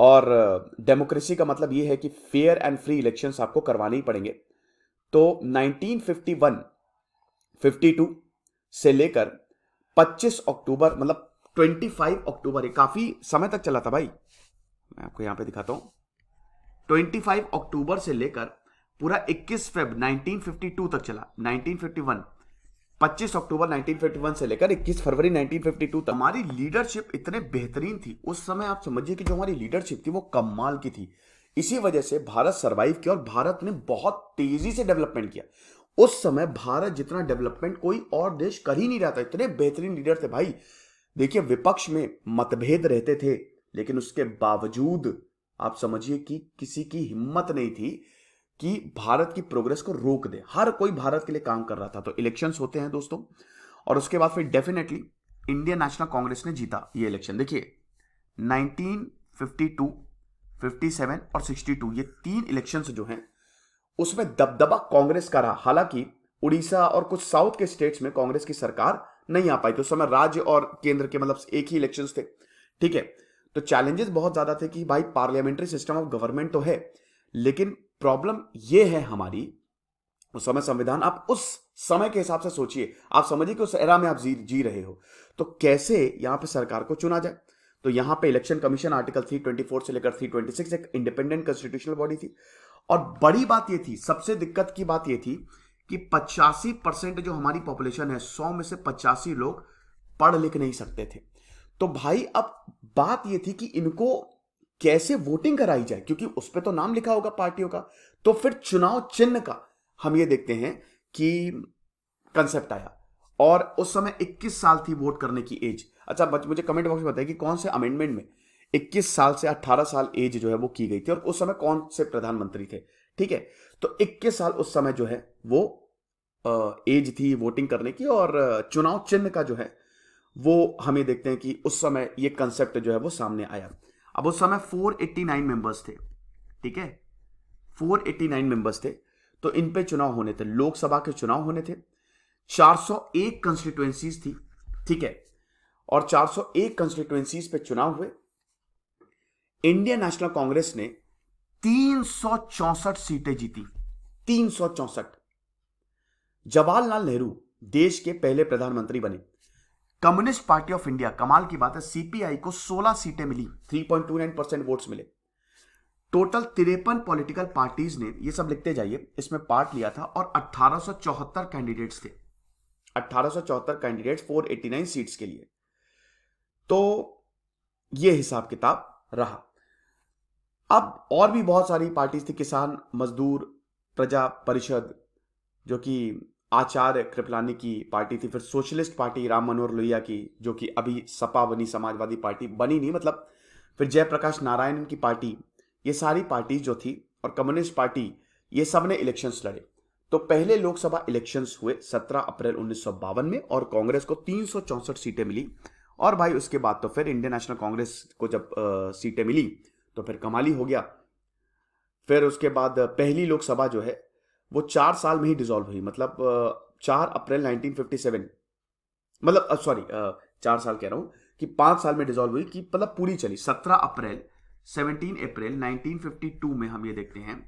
और डेमोक्रेसी का मतलब ये है कि फेयर एंड फ्री इलेक्शंस आपको करवाने ही पड़ेंगे तो 1951 52 से लेकर 25 अक्टूबर मतलब 25 अक्टूबर ये काफी समय तक चला था भाई मैं आपको यहां पे दिखाता हूं 25 अक्टूबर से लेकर पूरा 21 फेब 1952 तक चला 1951 25 अक्टूबर 1951 से लेकर 21 फरवरी 1952 तक हमारी लीडरशिप इतने बेहतरीन थी उस समय आप समझिए कि जो हमारी लीडरशिप थी वो कमाल की थी इसी वजह से भारत सरवाइव किया और भारत ने बहुत तेजी से डेवलपमेंट किया उस समय भारत जितना डेवलपमेंट कोई और देश कर ही नहीं रहा था इतने बेहतरीन लीडर थे भाई देखिए विपक्ष में मतभेद रहते थे लेकिन उसके बावजूद आप समझिए कि किसी की हिम्मत नहीं थी कि भारत की प्रोग्रेस को रोक दे हर कोई भारत के लिए काम कर रहा था तो इलेक्शंस होते हैं दोस्तों और उसके बाद फिर डेफिनेटली इंडियन नेशनल कांग्रेस ने जीता ये इलेक्शन देखिए 1952, 57 और 62 ये तीन इलेक्शंस जो हैं उसमें दबदबा कांग्रेस का रहा हालांकि उड़ीसा और कुछ साउथ के स्टेट्स में कांग्रेस की सरकार नहीं आ पाई तो समय राज्य और केंद्र के मतलब एक ही इलेक्शन थे ठीक है तो चैलेंजेस बहुत ज्यादा थे कि भाई पार्लियामेंट्री सिस्टम ऑफ गवर्नमेंट तो है लेकिन प्रॉब्लम ये है हमारी उस समय संविधान आप उस समय के हिसाब से सोचिए आप समझिए कि उस एरा में आप जी, जी रहे हो तो कैसे यहां पे सरकार को चुना जाए तो यहां पे इलेक्शन कमीशन आर्टिकल 324 से लेकर 326 एक इंडिपेंडेंट कॉन्स्टिट्यूशनल बॉडी थी और बड़ी बात यह थी सबसे दिक्कत की बात यह थी कि पचासी परसेंट जो हमारी पॉपुलेशन है सौ में से पचासी लोग पढ़ लिख नहीं सकते थे तो भाई अब बात यह थी कि इनको कैसे वोटिंग कराई जाए क्योंकि उस पर तो नाम लिखा होगा पार्टियों का तो फिर चुनाव चिन्ह का हम ये देखते हैं कि कंसेप्ट आया और उस समय 21 साल थी वोट करने की एज अच्छा मुझे कमेंट बॉक्स में बताया कि कौन से अमेंडमेंट में 21 साल से 18 साल एज जो है वो की गई थी और उस समय कौन से प्रधानमंत्री थे ठीक है तो 21 साल उस समय जो है वो एज थी वोटिंग करने की और चुनाव चिन्ह का जो है वो हम ये देखते हैं कि उस समय ये कंसेप्ट जो है वो सामने आया अब उस समय 489 मेंबर्स थे ठीक है 489 मेंबर्स थे तो इन पे चुनाव होने थे लोकसभा के चुनाव होने थे 401 कंस्टिट्यूएंसीज थी ठीक है और 401 कंस्टिट्यूएंसीज पे चुनाव हुए इंडियन नेशनल कांग्रेस ने तीन सीटें जीती तीन जवाहरलाल नेहरू देश के पहले प्रधानमंत्री बने कम्युनिस्ट पार्टी ऑफ इंडिया कमाल की बात है सीपीआई को 16 सीटें मिली 3.29 परसेंट वोट्स मिले टोटल तिरपन पॉलिटिकल पार्टीज ने ये सब लिखते जाइए इसमें पार्ट लिया था और 1874 कैंडिडेट्स थे 1874 कैंडिडेट्स 489 सीट्स के लिए तो ये हिसाब किताब रहा अब और भी बहुत सारी पार्टीज थी किसान मजदूर प्रजा परिषद जो कि आचार्य कृपलानी की पार्टी थी फिर सोशलिस्ट पार्टी राम मनोहर लोहिया की जो कि अभी सपा बनी समाजवादी पार्टी बनी नहीं मतलब फिर जयप्रकाश नारायण की पार्टी ये सारी पार्टी जो थी और कम्युनिस्ट पार्टी ये सब ने इलेक्शंस लड़े तो पहले लोकसभा इलेक्शंस हुए 17 अप्रैल उन्नीस में और कांग्रेस को तीन सीटें मिली और भाई उसके बाद तो फिर इंडियन नेशनल कांग्रेस को जब सीटें मिली तो फिर कमाली हो गया फिर उसके बाद पहली लोकसभा जो है वो चार साल में ही डिजोल्व हुई मतलब चार अप्रैल 1957 मतलब सॉरी चार साल कह रहा हूं कि पांच साल में डिजोल्व हुई कि मतलब पूरी चली सत्रह अप्रैल 17 अप्रैल 1952 में हम ये देखते हैं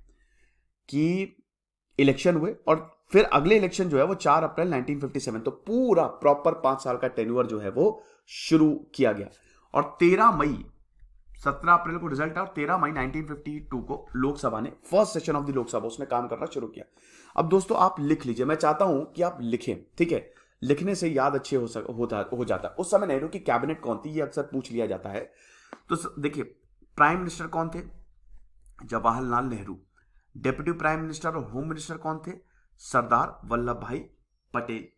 कि इलेक्शन हुए और फिर अगले इलेक्शन जो है वो 4 अप्रैल 1957 तो पूरा प्रॉपर पांच साल का टेन्यूअर जो है वो शुरू किया गया और 13 मई सत्रह अप्रैल को रिजल्ट और तेरह मई 1952 को लोकसभा ने first session of the Lok Sabha उसमें काम करना शुरू किया अब दोस्तों आप लिख लीजिए मैं चाहता हूं कि आप लिखें ठीक है लिखने से याद अच्छे हो सक होता हो जाता उस समय नेहरू की कैबिनेट कौन थी ये अक्सर पूछ लिया जाता है तो देखिए प्राइम मिनिस्टर कौन थे Jawaharlal Nehru deputy prime minister और होम मिनिस्टर कौन थे Sardar Vallabh Bhai Patel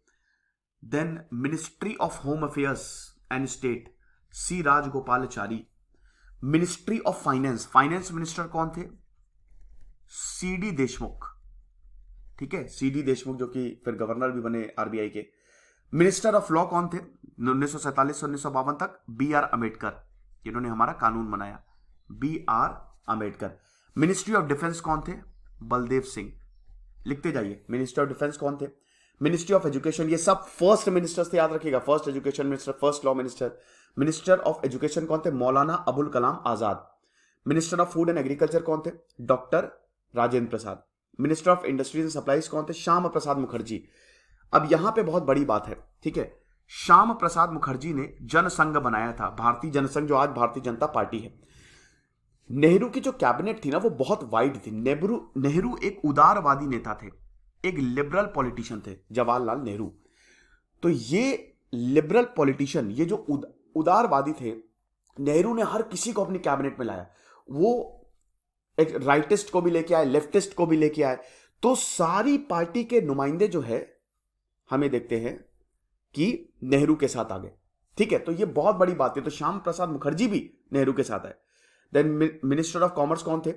then ministry of home affairs and state C Rajagopalachari ministry of finance finance minister कौन थे सी डी देशमुख ठीक है सी डी देशमुख जो कि फिर गवर्नर भी बने आरबीआई के मिनिस्टर ऑफ लॉ कौन थे उन्नीस सौ सैतालीस से उन्नीस सौ बावन तक बी आर अम्बेडकर इन्होंने हमारा कानून बनाया B R Ambedkar ministry of defence कौन थे बलदेव सिंह लिखते जाइए मिनिस्टर ऑफ डिफेंस कौन थे मिनिस्ट्री ऑफ एजुकेशन ये सब फर्स्ट मिनिस्टर्स थे याद रखिएगा first education minister first law minister minister of education कौन थे Maulana Abul Kalam Azad minister of food and agriculture कौन थे doctor Rajendra Prasad minister of industries and supplies कौन थे श्याम प्रसाद मुखर्जी अब यहां पे बहुत बड़ी बात है ठीक है श्याम प्रसाद मुखर्जी ने जनसंघ बनाया था भारतीय जनसंघ जो आज भारतीय जनता पार्टी है नेहरू की जो कैबिनेट थी ना वो बहुत वाइड थी नेहरू नेहरू एक उदारवादी नेता थे एक लिबरल पॉलिटिशियन थे जवाहरलाल नेहरू तो ये लिबरल पॉलिटिशियन ये जो उदारवादी थे नेहरू ने हर किसी को अपनी कैबिनेट में लाया वो एक राइटिस्ट को भी लेके आए लेफ्टिस्ट को भी लेके आए तो सारी पार्टी के नुमाइंदे जो है हमें देखते हैं कि नेहरू के साथ आ गए ठीक है तो ये बहुत बड़ी बात है तो श्याम प्रसाद मुखर्जी भी नेहरू के साथ आए देन मिनिस्टर ऑफ कॉमर्स कौन थे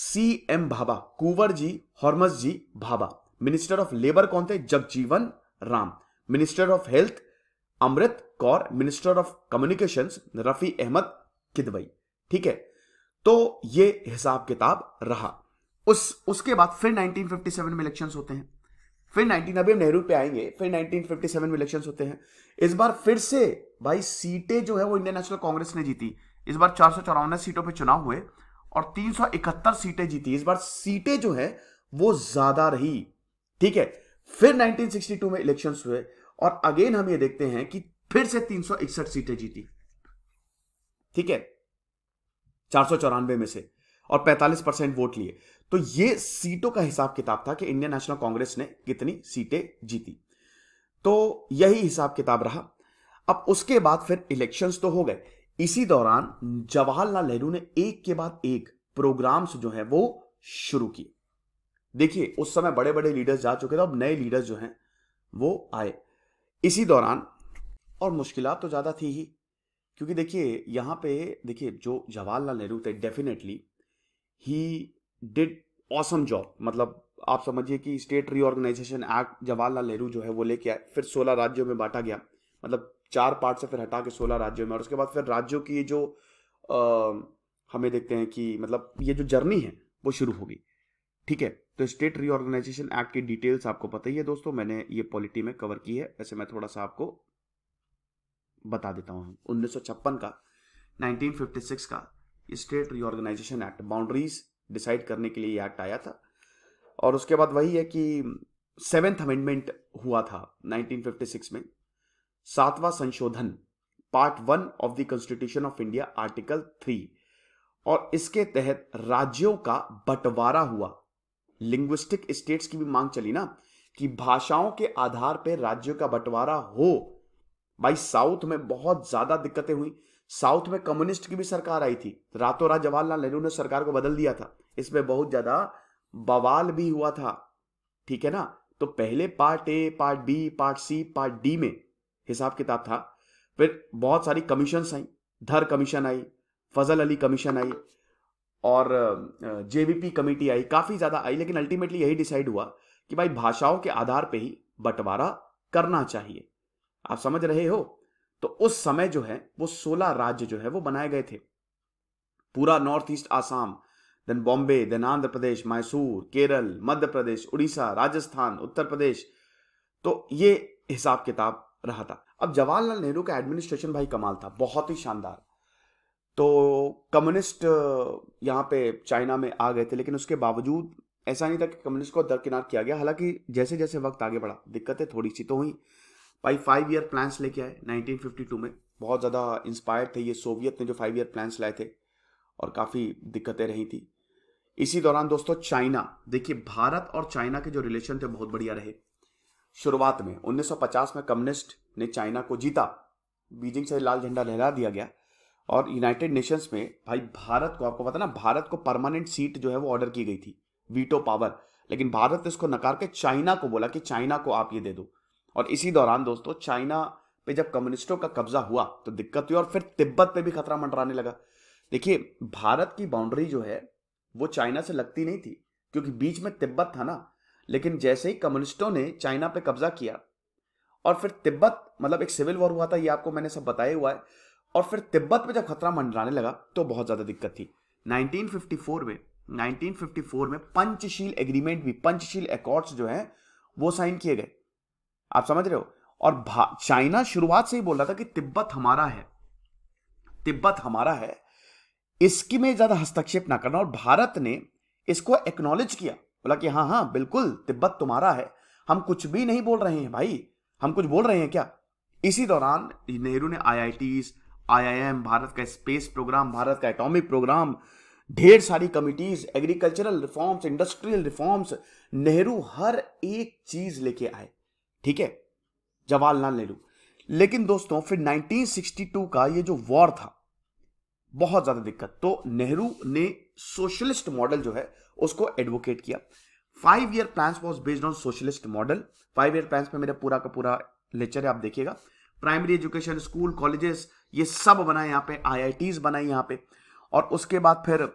C M Bhabha Kunwar ji Hormus ji Bhabha minister of labour कौन थे Jagjivan Ram minister of health Amrit Kaur minister of communications Rafi Ahmed Kidwai ठीक है तो ये हिसाब किताब रहा उस उसके बाद फिर 1957 में इलेक्शंस होते हैं फिर 19 अभी हम नेहरू पे आएंगे फिर 1957 में इलेक्शंस होते हैं इस बार फिर से भाई सीटें जो है वो इंडियन नेशनल कांग्रेस ने जीती इस बार चार सीटों पे चुनाव हुए और 371 सीटें जीती इस बार सीटें जो है वो ज्यादा रही ठीक है फिर 1962 में इलेक्शंस हुए और अगेन हम ये देखते हैं कि फिर से तीन सीटें जीती ठीक है चार में से और 45 परसेंट वोट लिए तो ये सीटों का हिसाब किताब था कि इंडियन नेशनल कांग्रेस ने कितनी सीटें जीती तो यही हिसाब किताब रहा अब उसके बाद फिर इलेक्शंस तो हो गए इसी दौरान जवाहरलाल नेहरू ने एक के बाद एक प्रोग्राम्स जो है वो शुरू किए देखिए उस समय बड़े बड़े लीडर्स जा चुके थे अब नए लीडर्स जो हैं वो आए इसी दौरान और मुश्किल तो ज़्यादा थी ही क्योंकि देखिए यहाँ पे देखिए जो जवाहरलाल नेहरू थे डेफिनेटली ही डिड ऑसम जॉब मतलब आप समझिए कि state reorganisation act Jawaharlal Nehru जो है वो लेके आए फिर सोलह राज्यों में बांटा गया मतलब चार पार्ट से फिर हटा के सोलह राज्यों में और उसके बाद फिर राज्यों की जो आ, हमें देखते हैं कि मतलब ये जो जर्नी है वो शुरू होगी ठीक है तो स्टेट रीऑर्गेनाइजेशन एक्ट की डिटेल्स आपको पता ही है दोस्तों मैंने ये पॉलिटी में कवर की है ऐसे मैं थोड़ा सा आपको बता देता हूँ उन्नीस का 1956 का state reorganisation act boundaries decide करने के लिए ये एक्ट आया था और उसके बाद वही है कि सेवेंथ अमेंडमेंट हुआ था 1956 में सातवां संशोधन part one of the constitution of India article three और इसके तहत राज्यों का बंटवारा हुआ लिंग्विस्टिक स्टेट्स की भी मांग चली ना कि भाषाओं के आधार पर राज्यों का बंटवारा हो भाई साउथ में बहुत ज्यादा दिक्कतें हुई साउथ में कम्युनिस्ट की भी सरकार आई थी रातों रात जवाहरलाल नेहरू ने सरकार को बदल दिया था इसमें बहुत ज्यादा बवाल भी हुआ था ठीक है ना तो पहले part A part B part C part D में हिसाब किताब था फिर बहुत सारी कमीशन आई धर कमीशन आई फजल अली कमीशन आई और जेवीपी कमेटी आई काफी ज्यादा आई लेकिन अल्टीमेटली यही डिसाइड हुआ कि भाई भाषाओं के आधार पे ही बंटवारा करना चाहिए आप समझ रहे हो तो उस समय जो है वो सोलह राज्य जो है वो बनाए गए थे पूरा North East Assam then Bombay then Andhra Pradesh Mysore Kerala Madhya Pradesh Orissa Rajasthan Uttar Pradesh तो ये हिसाब किताब रहा था अब जवाहरलाल नेहरू का एडमिनिस्ट्रेशन भाई कमाल था बहुत ही शानदार तो कम्युनिस्ट यहाँ पे चाइना में आ गए थे लेकिन उसके बावजूद ऐसा नहीं था कि कम्युनिस्ट को दरकिनार किया गया हालांकि जैसे जैसे वक्त आगे बढ़ा दिक्कतें थोड़ी सी तो हुई भाई फाइव ईयर प्लान्स लेके आए 1952 में बहुत ज़्यादा इंस्पायर्ड थे ये सोवियत ने जो फाइव ईयर प्लान्स लाए थे और काफ़ी दिक्कतें रही थी इसी दौरान दोस्तों चाइना देखिए भारत और चाइना के जो रिलेशन थे बहुत बढ़िया रहे शुरुआत में 1950 में कम्युनिस्ट ने चाइना को जीता बीजिंग से लाल झंडा लहरा दिया गया और यूनाइटेड नेशंस में भाई भारत को आपको पता ना भारत को परमानेंट सीट जो है वो ऑर्डर की गई थी वीटो पावर लेकिन भारत ने इसको नकार के चाइना को बोला कि चाइना को आप ये दे दो और इसी दौरान दोस्तों चाइना पे जब कम्युनिस्टों का कब्जा हुआ तो दिक्कत हुई और फिर तिब्बत पे भी खतरा मंडराने लगा देखिए भारत की बाउंड्री जो है वो चाइना से लगती नहीं थी क्योंकि बीच में तिब्बत था ना लेकिन जैसे ही कम्युनिस्टों ने चाइना पे कब्जा किया और फिर तिब्बत मतलब एक सिविल वॉर हुआ था ये आपको मैंने सब बताया हुआ है और फिर तिब्बत पर जब खतरा मंडराने लगा तो बहुत ज्यादा दिक्कत थी 1954 में 1954 में पंचशील एग्रीमेंट भी पंचशील अकॉर्ड्स जो है वो साइन किए गए आप समझ रहे हो और चाइना शुरुआत से ही बोल रहा था कि तिब्बत हमारा है तिब्बत हमारा है इसकी में ज्यादा हस्तक्षेप ना करना और भारत ने इसको एक्नोलेज किया बोला कि हाँ हाँ बिल्कुल तिब्बत तुम्हारा है हम कुछ भी नहीं बोल रहे हैं भाई हम कुछ बोल रहे हैं क्या इसी दौरान नेहरू ने आई आईआईएम भारत का स्पेस प्रोग्राम भारत का एटॉमिक प्रोग्राम ढेर सारी committees agricultural reforms industrial reforms Nehru हर एक चीज लेके आए ठीक है जवाहरलाल नेहरू लेकिन दोस्तों फिर 1962 का ये जो वॉर था बहुत ज्यादा दिक्कत तो नेहरू ने सोशलिस्ट मॉडल जो है उसको एडवोकेट किया five year plan was based on socialist model five year plan पे मेरा पूरा का पूरा लेक्चर है आप देखिएगा प्राइमरी एजुकेशन स्कूल कॉलेजेस ये सब बनाए यहाँ पे आईआईटीज बनाए यहाँ पे और उसके बाद फिर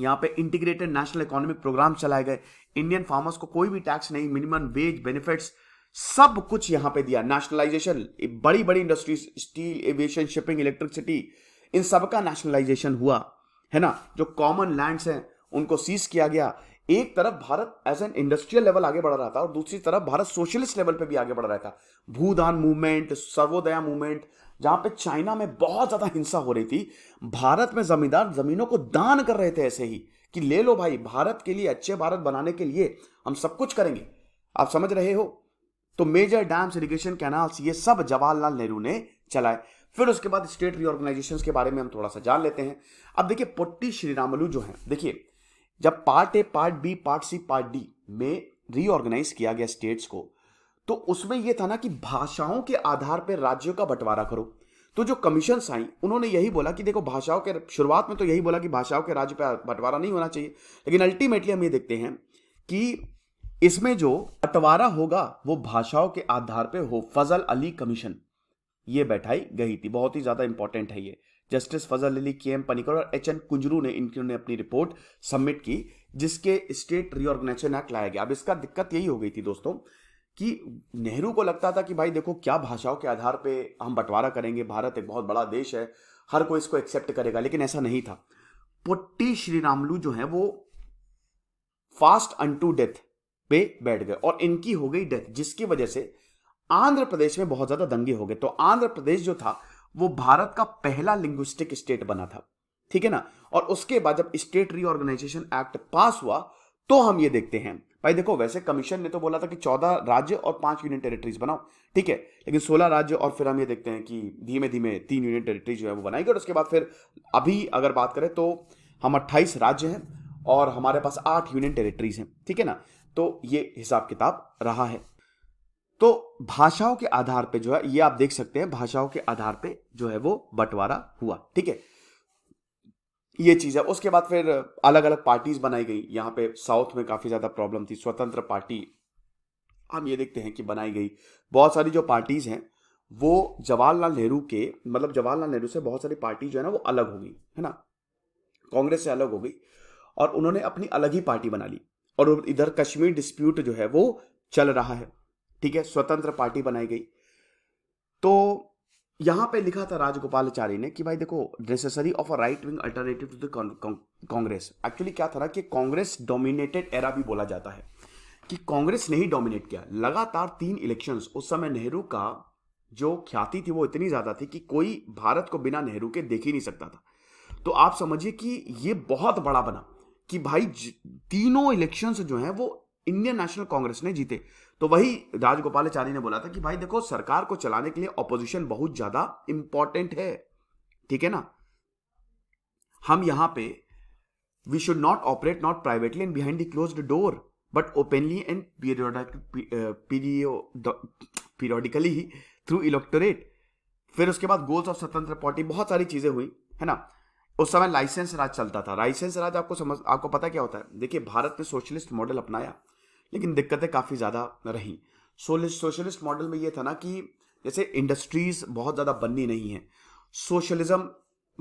यहाँ पे इंटीग्रेटेड नेशनल इकोनॉमिक प्रोग्राम चलाए गए इंडियन फार्मर्स को कोई भी टैक्स नहीं मिनिमम वेज बेनिफिट्स सब कुछ यहां पे दिया नेशनलाइजेशन बड़ी बड़ी industries steel aviation shipping electricity इन सब का नेशनलाइजेशन हुआ है ना जो कॉमन लैंड्स हैं उनको सीज किया गया एक तरफ Bharat as an industrial level आगे बढ़ रहा था और दूसरी तरफ भारत सोशलिस्ट लेवल पे भी आगे बढ़ रहा था भूदान मूवमेंट सर्वोदया मूवमेंट जहां पे चाइना में बहुत ज्यादा हिंसा हो रही थी भारत में जमींदार जमीनों को दान कर रहे थे ऐसे ही कि ले लो भाई भारत के लिए अच्छे भारत बनाने के लिए हम सब कुछ करेंगे आप समझ रहे हो तो मेजर डैम्स इरीगेशन कैनाल्स ये सब जवाहरलाल नेहरू ने चलाए फिर उसके बाद स्टेट रिओर्गेनाइजेशन के बारे में हम थोड़ा सा जान लेते हैं अब देखिए पोट्टी श्रीरामलू जो है देखिए जब part A part B part C part D में रीऑर्गेनाइज किया गया स्टेट्स को तो उसमें यह था ना कि भाषाओं के आधार पर राज्यों का बंटवारा करो तो जो कमीशन आई उन्होंने यही बोला कि देखो भाषाओं के शुरुआत में तो यही बोला कि भाषाओं के राज्य पर बंटवारा नहीं होना चाहिए लेकिन अल्टीमेटली हम ये देखते हैं कि इसमें जो बंटवारा होगा वो भाषाओं के आधार पे हो फजल अली कमीशन ये बैठाई गई थी बहुत ही ज्यादा इंपॉर्टेंट है ये जस्टिस फजल अली के एम पनिकर और एच एन कुंजरू ने उन्होंने अपनी रिपोर्ट सबमिट की जिसके स्टेट रिओर्गनाइजेशन एक्ट लाया गया अब इसका दिक्कत यही हो गई थी दोस्तों कि नेहरू को लगता था कि भाई देखो क्या भाषाओं के आधार पे हम बंटवारा करेंगे भारत एक बहुत बड़ा देश है हर कोई इसको एक्सेप्ट करेगा लेकिन ऐसा नहीं था श्री श्रीरामलू जो है वो फास्ट अन टू डेथ पे बैठ गए और इनकी हो गई डेथ जिसकी वजह से आंध्र प्रदेश में बहुत ज्यादा दंगे हो गए तो आंध्र प्रदेश जो था वो भारत का पहला लिंग्विस्टिक स्टेट बना था ठीक है ना और उसके बाद जब स्टेट रीऑर्गेनाइजेशन एक्ट पास हुआ तो हम ये देखते हैं भाई देखो वैसे कमीशन ने तो बोला था कि चौदह राज्य और पांच यूनियन टेरिटरीज बनाओ ठीक है लेकिन सोलह राज्य और फिर हम ये देखते हैं कि धीमे धीमे तीन यूनियन टेरिटरीज जो है वो बनाएंगे और उसके बाद फिर अभी अगर बात करें तो हम अट्ठाईस राज्य हैं और हमारे पास आठ यूनियन टेरिटरीज हैं ठीक है ना तो ये हिसाब किताब रहा है तो भाषाओं के आधार पे जो है ये आप देख सकते हैं भाषाओं के आधार पे जो है वो बंटवारा हुआ ठीक है ये चीज है उसके बाद फिर अलग अलग पार्टीज बनाई गई यहां पे साउथ में काफी ज्यादा प्रॉब्लम थी स्वतंत्र पार्टी हम ये देखते हैं कि बनाई गई बहुत सारी जो पार्टीज हैं वो जवाहरलाल नेहरू के मतलब जवाहरलाल नेहरू से बहुत सारी पार्टी जो है ना वो अलग हो गई है ना कांग्रेस से अलग हो गई और उन्होंने अपनी अलग ही पार्टी बना ली और इधर कश्मीर डिस्प्यूट जो है वो चल रहा है ठीक है स्वतंत्र पार्टी बनाई गई तो यहां पे लिखा था राजगोपालचारी ने कि भाई देखो necessary of a right wing alternative to the Congress actually क्या था ना कि कांग्रेस डोमिनेटेड एरा भी बोला जाता है कि कांग्रेस ने ही डोमिनेट किया लगातार तीन इलेक्शंस उस समय नेहरू का जो ख्याति थी वो इतनी ज्यादा थी कि कोई भारत को बिना नेहरू के देख ही नहीं सकता था तो आप समझिए कि ये बहुत बड़ा बना कि भाई तीनों इलेक्शन जो है वो इंडियन नेशनल कांग्रेस ने जीते तो वही राजगोपालचारी ने बोला था कि भाई देखो सरकार को चलाने के लिए ऑपोजिशन बहुत ज्यादा इंपॉर्टेंट है ठीक है ना हम यहां पे we should not operate not privately and behind the close door but openly and periodically through electorate फिर उसके बाद गोल्स ऑफ स्वतंत्र पार्टी बहुत सारी चीजें हुई है ना उस समय लाइसेंस राज चलता था लाइसेंस राज आपको समझ आपको पता क्या होता है देखिए भारत ने सोशलिस्ट मॉडल अपनाया लेकिन दिक्कतें काफ़ी ज़्यादा रहीं सोशलिस्ट मॉडल में ये था ना कि जैसे इंडस्ट्रीज बहुत ज़्यादा बननी नहीं है सोशलिज्म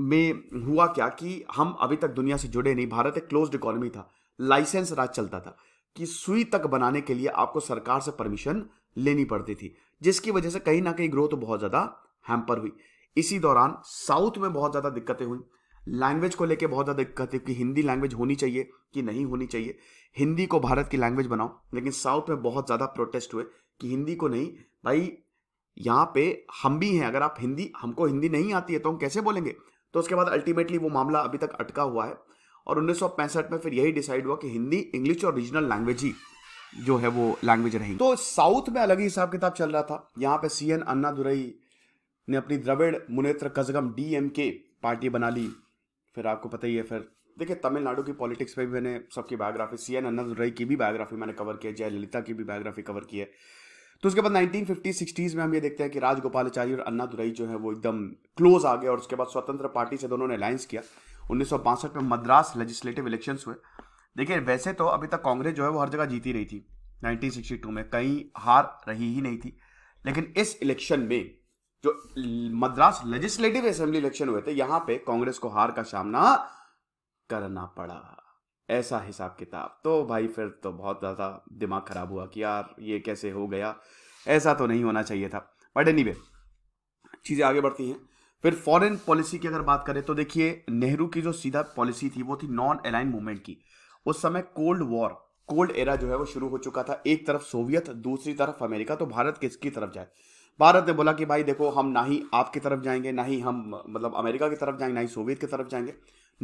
में हुआ क्या कि हम अभी तक दुनिया से जुड़े नहीं भारत एक क्लोज इकोनॉमी था लाइसेंस राज चलता था कि सुई तक बनाने के लिए आपको सरकार से परमिशन लेनी पड़ती थी जिसकी वजह से कहीं ना कहीं ग्रोथ बहुत ज़्यादा हैम्पर हुई इसी दौरान साउथ में बहुत ज़्यादा दिक्कतें हुई लैंग्वेज को लेके बहुत ज़्यादा दिक्कत है कि हिंदी लैंग्वेज होनी चाहिए कि नहीं होनी चाहिए हिंदी को भारत की लैंग्वेज बनाओ लेकिन साउथ में बहुत ज़्यादा प्रोटेस्ट हुए कि हिंदी को नहीं भाई यहाँ पे हम भी हैं अगर आप हिंदी हमको हिंदी नहीं आती है तो हम कैसे बोलेंगे तो उसके बाद अल्टीमेटली वो मामला अभी तक अटका हुआ है और उन्नीस में फिर यही डिसाइड हुआ कि हिंदी इंग्लिश और रीजनल लैंग्वेज ही जो है वो लैंग्वेज रही तो साउथ में अलग ही हिसाब किताब चल रहा था यहाँ पे सी एन अन्ना दुरई ने अपनी Dravida Munnetra M DMK party बना ली फिर आपको पता ही है फिर देखिए तमिलनाडु की पॉलिटिक्स पे भी मैंने सबकी बायोग्राफी सी एन अन्नादुरई की भी बायोग्राफी मैंने कवर की है जयललिता की भी बायोग्राफी कवर की है तो उसके बाद फिफ्टी सिक्सटीज़ में हम ये देखते हैं कि आचार्य और अन्ना दुरई जो है वो एकदम क्लोज आ गए और उसके बाद स्वतंत्र पार्टी से दोनों ने अलायंस किया उन्नीस में मद्रास लेजिस्लेटिव इलेक्शन हुए देखिए वैसे तो अभी तक कांग्रेस जो है वो हर जगह जीती रही थी 1962 में कहीं हार रही ही नहीं थी लेकिन इस इलेक्शन में जो मद्रास लेजिस्लेटिव असेंबली इलेक्शन हुए थे यहां पे कांग्रेस को हार का सामना करना पड़ा ऐसा हिसाब किताब तो भाई फिर तो बहुत ज़्यादा दिमाग खराब हुआ कि यार ये कैसे हो गया ऐसा तो नहीं होना चाहिए था बट एनी anyway, चीज़ें आगे बढ़ती हैं फिर फॉरेन पॉलिसी की अगर बात करें तो देखिए नेहरू की जो सीधा पॉलिसी थी वो थी नॉन अलाइन मूवमेंट की उस समय कोल्ड वॉर कोल्ड एरा जो है वो शुरू हो चुका था एक तरफ सोवियत दूसरी तरफ अमेरिका तो भारत किसकी तरफ जाए भारत ने बोला कि भाई देखो हम ना ही आपकी तरफ जाएंगे ना ही हम मतलब अमेरिका की तरफ जाएंगे ना ही सोवियत की तरफ जाएंगे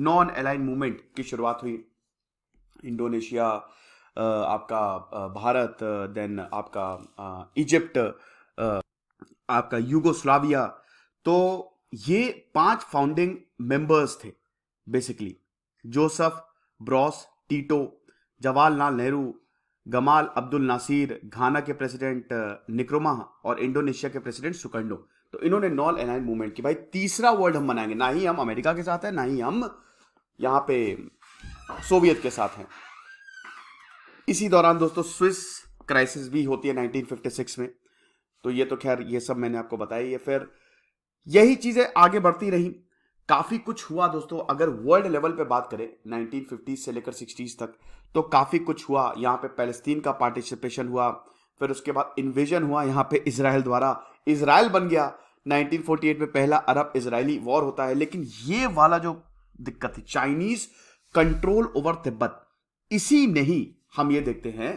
नॉन अलाइन मूवमेंट की शुरुआत हुई इंडोनेशिया आपका भारत देन आपका इजिप्ट आपका यूगोस्लाविया तो ये पांच फाउंडिंग मेंबर्स थे basically Joseph Broz Tito Jawaharlal Nehru Gamal Abdel Nasser Ghana के प्रेसिडेंट निक्रोमा और इंडोनेशिया के प्रेसिडेंट सुकंडो तो इन्होंने नॉल एलाइन मूवमेंट की भाई तीसरा वर्ल्ड हम मनाएंगे ना ही हम अमेरिका के साथ हैं ना ही हम यहाँ पे सोवियत के साथ हैं इसी दौरान दोस्तों स्विस क्राइसिस भी होती है 1956 में तो ये तो खैर ये सब मैंने आपको बताया ये फिर यही चीजें आगे बढ़ती रही काफी कुछ हुआ दोस्तों अगर वर्ल्ड लेवल पे बात करें 1950 से लेकर 60s तक तो काफ़ी कुछ हुआ यहाँ पे पैलेस्तीन का पार्टिसिपेशन हुआ फिर उसके बाद इन्वेजन हुआ यहाँ पे इसराइल द्वारा इसराइल बन गया 1948 में पहला अरब इसराइली वॉर होता है लेकिन ये वाला जो दिक्कत है चाइनीज कंट्रोल ओवर तिब्बत इसी ने ही हम ये देखते हैं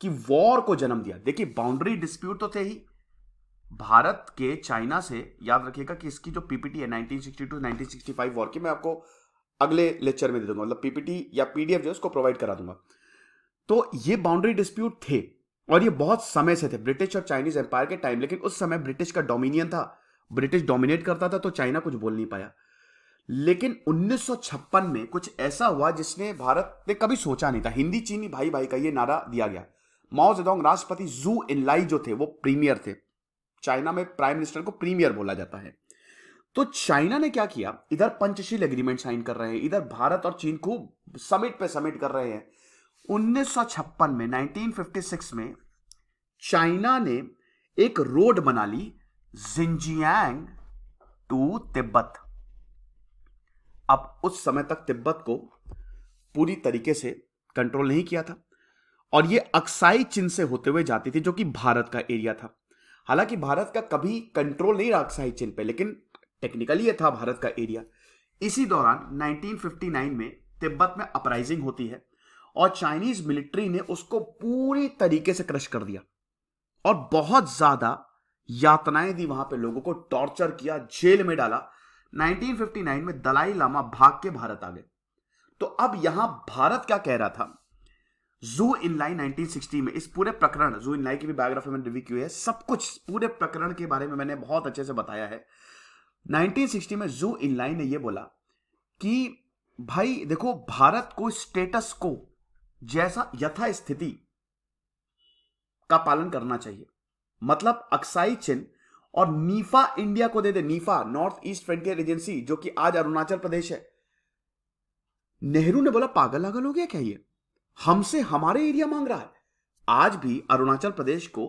कि वॉर को जन्म दिया देखिए बाउंड्री डिस्प्यूट तो थे ही भारत के चाइना से याद रखिएगा कि इसकी जो पीपीटी है 1962 1965 वॉर की मैं आपको अगले लेक्चर में दे दूंगा मतलब पीपीटी या पीडीएफ जो उसको प्रोवाइड करा दूंगा तो ये बाउंड्री डिस्प्यूट थे और ये बहुत समय से थे ब्रिटिश और चाइनीज एम्पायर के टाइम लेकिन उस समय ब्रिटिश का डोमिनियन था ब्रिटिश डोमिनेट करता था तो चाइना कुछ बोल नहीं पाया लेकिन 1956 में कुछ ऐसा हुआ जिसने भारत ने कभी सोचा नहीं था हिंदी चीनी भाई भाई का ये नारा दिया गया माओ जेदोंग राष्ट्रपति जू इनलाई जो थे वो प्रीमियर थे चाइना में प्राइम मिनिस्टर को प्रीमियर बोला जाता है तो चाइना ने क्या किया इधर पंचशील एग्रीमेंट साइन कर रहे हैं इधर भारत और चीन खूब समिट पे समिट कर रहे हैं 1956 में 1956 में चाइना ने एक रोड बना ली जिंजियांग टू तिब्बत अब उस समय तक तिब्बत को पूरी तरीके से कंट्रोल नहीं किया था और ये अक्साई चीन से होते हुए जाती थी जो कि भारत का एरिया था हालांकि भारत का कभी कंट्रोल नहीं रहा अक्साई चीन पे लेकिन टेक्निकली ये था भारत का एरिया इसी दौरान 1959 में तिब्बत में अपराइजिंग होती है और चाइनीज मिलिट्री ने उसको पूरी तरीके से क्रश कर दिया और बहुत ज्यादा यातनाएं दी वहां पे लोगों को टॉर्चर किया जेल में डाला 1959 में दलाई लामा भाग के भारत आ गए तो अब यहां भारत क्या कह रहा था जू इनलाई 1960 में इस पूरे प्रकरण जू इनलाई की भी बायोग्राफी में रिव्यू की है सब कुछ पूरे प्रकरण के बारे में मैंने बहुत अच्छे से बताया है 1960 में जू इनलाइन ने यह बोला कि भाई देखो भारत को स्टेटस को जैसा यथा स्थिति का पालन करना चाहिए मतलब अक्साई चिन्ह और नीफा इंडिया को दे दे NEFA north east frontier agency जो कि आज अरुणाचल प्रदेश है नेहरू ने बोला पागल लागल हो गया क्या ये हमसे हमारे एरिया मांग रहा है आज भी अरुणाचल प्रदेश को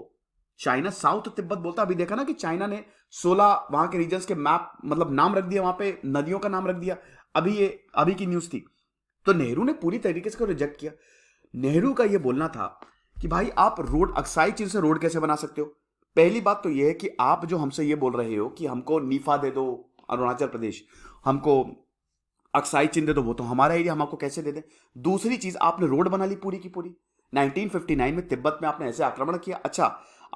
चाइना साउथ तिब्बत बोलता अभी देखा ना कि चाइना ने 16 वहां के रीजन के मैप मतलब नाम रख दिया वहां पे नदियों का नाम रख दिया अभी ये अभी की न्यूज थी तो नेहरू ने पूरी तरीके से रिजेक्ट किया नेहरू का यह बोलना था कि भाई आप रोड अक्साई चीज से रोड कैसे बना सकते हो पहली बात तो यह है कि आप जो हमसे ये बोल रहे हो कि हमको नीफा दे दो अरुणाचल प्रदेश हमको अक्साई चिन्ह दे दो वो तो हमारा एरिया हम आपको कैसे दे दें दूसरी चीज आपने रोड बना ली पूरी की पूरी 1959 में तिब्बत में आपने ऐसे आक्रमण किया अच्छा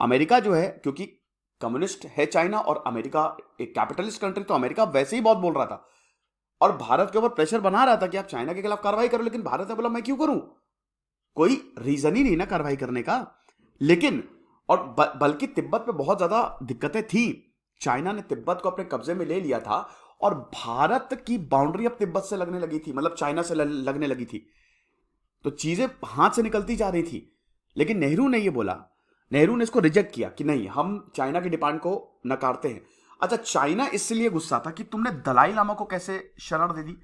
अमेरिका जो है क्योंकि कम्युनिस्ट है चाइना और अमेरिका एक कैपिटलिस्ट कंट्री तो अमेरिका वैसे ही बहुत बोल रहा था और भारत के ऊपर प्रेशर बना रहा था कि आप चाइना के खिलाफ कार्रवाई करो लेकिन भारत ने बोला मैं क्यों करूं कोई रीजन ही नहीं ना कार्रवाई करने का लेकिन और बल्कि तिब्बत पे बहुत ज्यादा दिक्कतें थी चाइना ने तिब्बत को अपने कब्जे में ले लिया था और भारत की बाउंड्री अब तिब्बत से लगने लगी थी मतलब चाइना से लगने लगी थी तो चीजें हाथ से निकलती जा रही थी लेकिन नेहरू ने यह बोला नेहरू ने इसको रिजेक्ट किया कि नहीं हम चाइना के डिमांड को नकारते हैं अच्छा चाइना इसलिए गुस्सा था कि तुमने दलाई लामा को कैसे शरण दे दी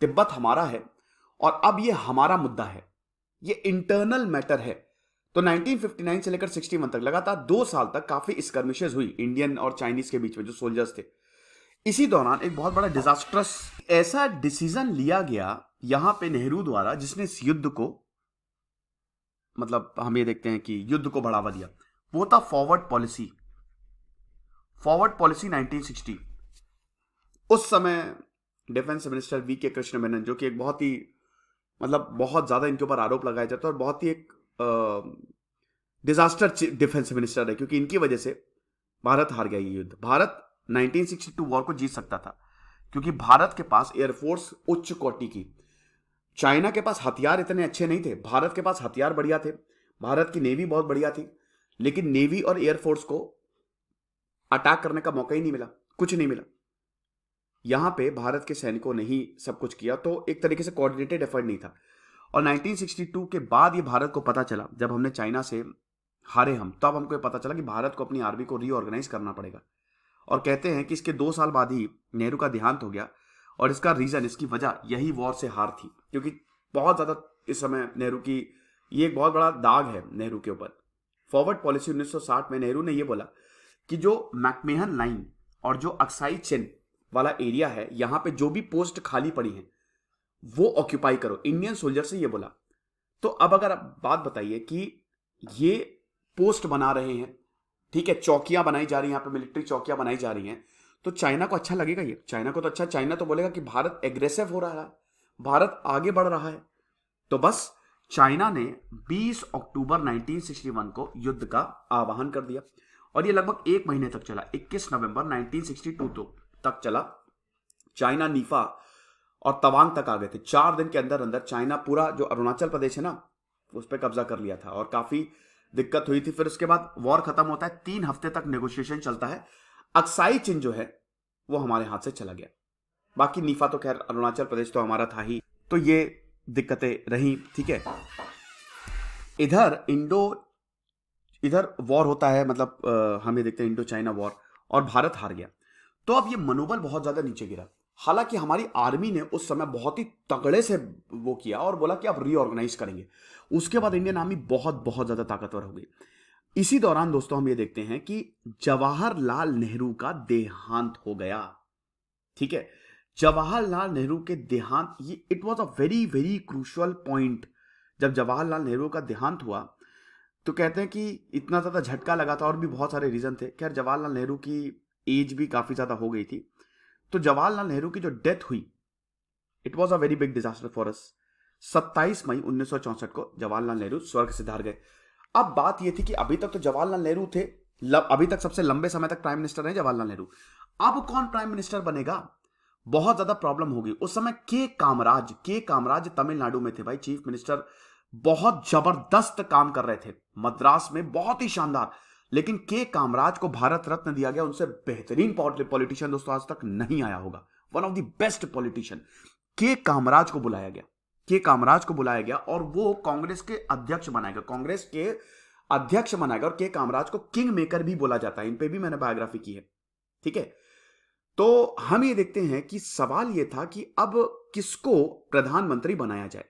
तिब्बत हमारा है और अब ये हमारा मुद्दा है ये इंटरनल मैटर है तो 1959 से लेकर 61 तक लगातार दो साल तक काफी स्कर्मिशेज हुई इंडियन और चाइनीज के बीच में जो सोल्जर्स थे इसी दौरान एक बहुत बड़ा डिजास्ट्रस ऐसा डिसीजन लिया गया यहां पे नेहरू द्वारा जिसने इस युद्ध को मतलब हम ये देखते हैं कि युद्ध को बढ़ावा दिया वो था फॉरवर्ड पॉलिसी फॉरवर्ड पॉलिसी 1960 उस समय डिफेंस मिनिस्टर वी के कृष्ण मेनन जो कि एक बहुत ही मतलब बहुत ज़्यादा इनके ऊपर आरोप लगाया जाता है और बहुत ही एक डिजास्टर डिफेंस मिनिस्टर है क्योंकि इनकी वजह से भारत हार गया ये युद्ध भारत 1962 वॉर को जीत सकता था क्योंकि भारत के पास एयरफोर्स उच्च कोटि की चाइना के पास हथियार इतने अच्छे नहीं थे भारत के पास हथियार बढ़िया थे भारत की नेवी बहुत बढ़िया थी लेकिन नेवी और एयरफोर्स को अटैक करने का मौका ही नहीं मिला कुछ नहीं मिला यहां पे भारत के सैनिकों ने ही सब कुछ किया तो एक तरीके से कोऑर्डिनेटेड एफर्ट नहीं था और 1962 के बाद ये भारत को पता चला जब हमने चाइना से हारे हम तब हमको पता चला कि भारत को अपनी आर्मी को रीऑर्गेनाइज करना पड़ेगा और कहते हैं कि इसके दो साल बाद ही नेहरू का देहांत हो गया और इसका रीज़न इसकी वजह यही वॉर से हार थी क्योंकि बहुत ज़्यादा इस समय नेहरू की ये एक बहुत बड़ा दाग है नेहरू के ऊपर फॉरवर्ड पॉलिसी 1960 में नेहरू ने ये बोला कि जो मैकमेहन लाइन और जो अक्साई चेन वाला एरिया है यहां पे जो भी पोस्ट खाली पड़ी है वो ऑक्यूपाई करो इंडियन सोल्जर से ये बोला तो अब अगर आप बात बताइए कि ये पोस्ट बना रहे हैं ठीक है चौकियां बनाई जा रही हैं यहाँ पे मिलिट्री चौकियां बनाई जा रही हैं तो चाइना को अच्छा लगेगा ये चाइना को तो अच्छा चाइना तो बोलेगा कि भारत एग्रेसिव हो रहा है भारत आगे बढ़ रहा है तो बस चाइना ने 20 अक्टूबर 1961 को युद्ध का आह्वान कर दिया और ये लगभग एक महीने तक चला 21 नवंबर 1962 तो तक चला चाइना नीफा और तवांग तक आ गए थे चार दिन के अंदर अंदर चाइना पूरा जो अरुणाचल प्रदेश है ना उस पर कब्जा कर लिया था और काफी दिक्कत हुई थी फिर उसके बाद वॉर खत्म होता है तीन हफ्ते तक नेगोशिएशन चलता है अक्साई चिन्ह जो है वो हमारे हाथ से चला गया बाकी नीफा तो खैर अरुणाचल प्रदेश तो हमारा था ही तो ये दिक्कतें रही ठीक है इधर इंडो इधर वॉर होता है मतलब आ, हम ये देखते हैं इंडो चाइना वॉर और भारत हार गया तो अब ये मनोबल बहुत ज्यादा नीचे गिरा हालांकि हमारी आर्मी ने उस समय बहुत ही तगड़े से वो किया और बोला कि आप रीऑर्गेनाइज करेंगे उसके बाद इंडियन आर्मी बहुत बहुत ज्यादा ताकतवर हो गई इसी दौरान दोस्तों हम ये देखते हैं कि जवाहरलाल नेहरू का देहांत हो गया ठीक है जवाहरलाल नेहरू के देहांत ये it was a very very crucial point जब जवाहरलाल नेहरू का देहांत हुआ तो कहते हैं कि इतना ज़्यादा झटका लगा था और भी बहुत सारे रीज़न थे खैर जवाहरलाल नेहरू की एज भी काफ़ी ज़्यादा हो गई थी तो जवाहरलाल नेहरू की जो डेथ हुई it was a very big disaster for us सत्ताईस मई उन्नीस को जवाहरलाल नेहरू स्वर्ग से धार गए अब बात यह थी कि अभी तक तो जवाहरलाल नेहरू थे अभी तक सबसे लंबे समय तक प्राइम मिनिस्टर रहे जवाहरलाल नेहरू अब कौन प्राइम मिनिस्टर बनेगा बहुत ज्यादा प्रॉब्लम होगी उस समय के कामराज के कामराज तमिलनाडु में थे भाई चीफ मिनिस्टर बहुत जबरदस्त काम कर रहे थे मद्रास में बहुत ही शानदार लेकिन के कामराज को भारत रत्न दिया गया उनसे बेहतरीन पॉलिटिशियन दोस्तों आज तक नहीं आया होगा one of the best politician K Kamaraj को बुलाया गया के कामराज को बुलाया गया और वो कांग्रेस के अध्यक्ष बनाया गया कांग्रेस के अध्यक्ष बनाया गया और के कामराज को किंग मेकर भी बोला जाता है इन पे भी मैंने बायोग्राफी की है ठीक है तो हम ये देखते हैं कि सवाल ये था कि अब किसको प्रधानमंत्री बनाया जाए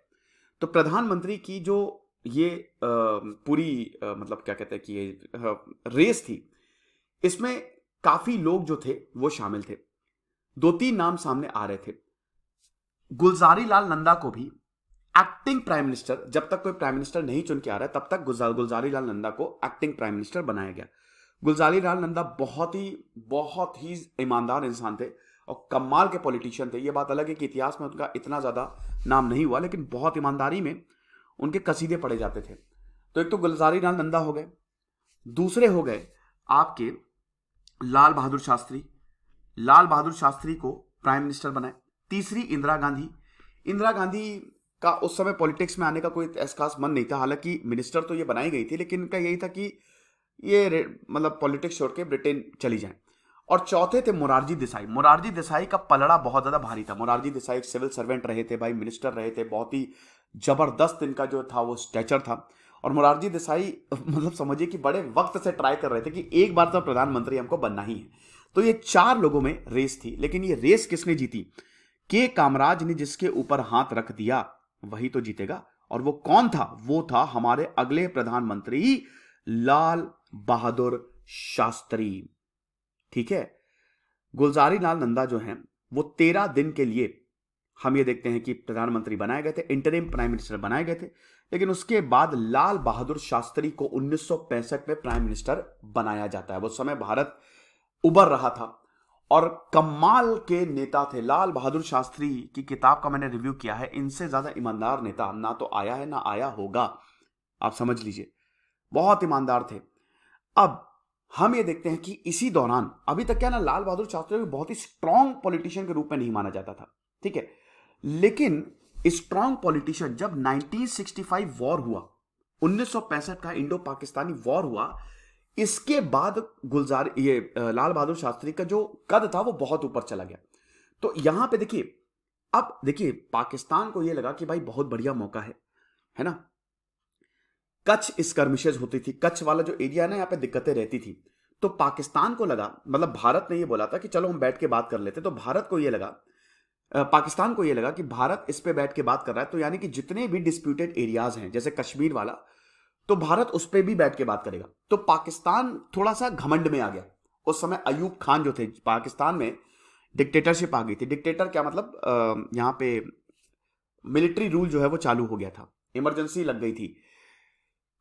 तो प्रधानमंत्री की जो ये पूरी मतलब क्या कहते हैं कि ये रेस थी इसमें काफी लोग जो थे वो शामिल थे दो तीन नाम सामने आ रहे थे गुलजारी लाल नंदा को भी एक्टिंग प्राइम मिनिस्टर जब तक कोई प्राइम मिनिस्टर नहीं चुन के आ रहा है तब तक गुलजारी लाल नंदा को एक्टिंग प्राइम मिनिस्टर बनाया गया गुलजारी लाल नंदा बहुत ही बहुत ही ईमानदार इंसान थे और कमाल के पॉलिटिशियन थे ये बात अलग है कि इतिहास में उनका इतना ज़्यादा नाम नहीं हुआ लेकिन बहुत ईमानदारी में उनके कसीदे पड़े जाते थे तो एक तो गुलजारी लाल नंदा हो गए दूसरे हो गए आपके लाल बहादुर शास्त्री लाल बहादुर शास्त्री को प्राइम मिनिस्टर बनाए तीसरी इंदिरा गांधी इंदिरा गांधी का उस समय पॉलिटिक्स में आने का कोई ऐसा खास मन नहीं था हालांकि मिनिस्टर तो ये बनाई गई थी लेकिन इनका यही था कि ये मतलब पॉलिटिक्स छोड़ के ब्रिटेन चली जाए और चौथे थे मोरारजी देसाई मोरारजी देसाई का पलड़ा बहुत ज़्यादा भारी था मोरारजी देसाई एक सिविल सर्वेंट रहे थे भाई मिनिस्टर रहे थे बहुत ही जबरदस्त इनका जो था वो स्टैचर था और मुरारजी देसाई मतलब समझिए कि बड़े वक्त से ट्राई कर रहे थे कि एक बार तो प्रधानमंत्री हमको बनना ही है तो ये चार लोगों में रेस थी लेकिन ये रेस किसने जीती के कामराज ने जिसके ऊपर हाथ रख दिया वही तो जीतेगा और वो कौन था वो था हमारे अगले प्रधानमंत्री लाल बहादुर शास्त्री ठीक है गुलजारी लाल नंदा जो हैं वो तेरह दिन के लिए हम ये देखते हैं कि प्रधानमंत्री बनाए गए थे इंटरिम प्राइम मिनिस्टर बनाए गए थे लेकिन उसके बाद लाल बहादुर शास्त्री को उन्नीस में प्राइम मिनिस्टर बनाया जाता है वो समय भारत उबर रहा था और कमाल के नेता थे लाल बहादुर शास्त्री की किताब का मैंने रिव्यू किया है इनसे ज़्यादा ईमानदार नेता ना तो आया है ना आया होगा आप समझ लीजिए बहुत ईमानदार थे अब हम ये देखते हैं कि इसी दौरान अभी तक क्या ना लाल बहादुर शास्त्री को बहुत ही स्ट्रांग पॉलिटिशियन के रूप में नहीं माना जाता था ठीक है लेकिन स्ट्रांग पॉलिटिशियन जब 1965 वॉर हुआ 1965 का इंडो पाकिस्तानी वॉर हुआ इसके बाद गुलजार ये लाल बहादुर शास्त्री का जो कद था वो बहुत ऊपर चला गया तो यहां पे देखिए अब देखिए पाकिस्तान को ये लगा कि भाई बहुत बढ़िया मौका है है ना कच्छ स्कर्मिशेज होती थी कच्छ वाला जो एरिया ना यहाँ पे दिक्कतें रहती थी तो पाकिस्तान को लगा मतलब भारत ने ये बोला था कि चलो हम बैठ के बात कर लेते तो भारत को ये लगा पाकिस्तान को ये लगा कि भारत इस पे बैठ के बात कर रहा है तो यानी कि जितने भी डिस्प्यूटेड एरियाज हैं जैसे कश्मीर वाला तो भारत उस पर भी बैठ के बात करेगा तो पाकिस्तान थोड़ा सा घमंड में आ गया उस समय अयूब खान जो थे पाकिस्तान में डिक्टेटरशिप आ गई थी डिक्टेटर क्या मतलब यहाँ पे मिलिट्री रूल जो है वो चालू हो गया था इमरजेंसी लग गई थी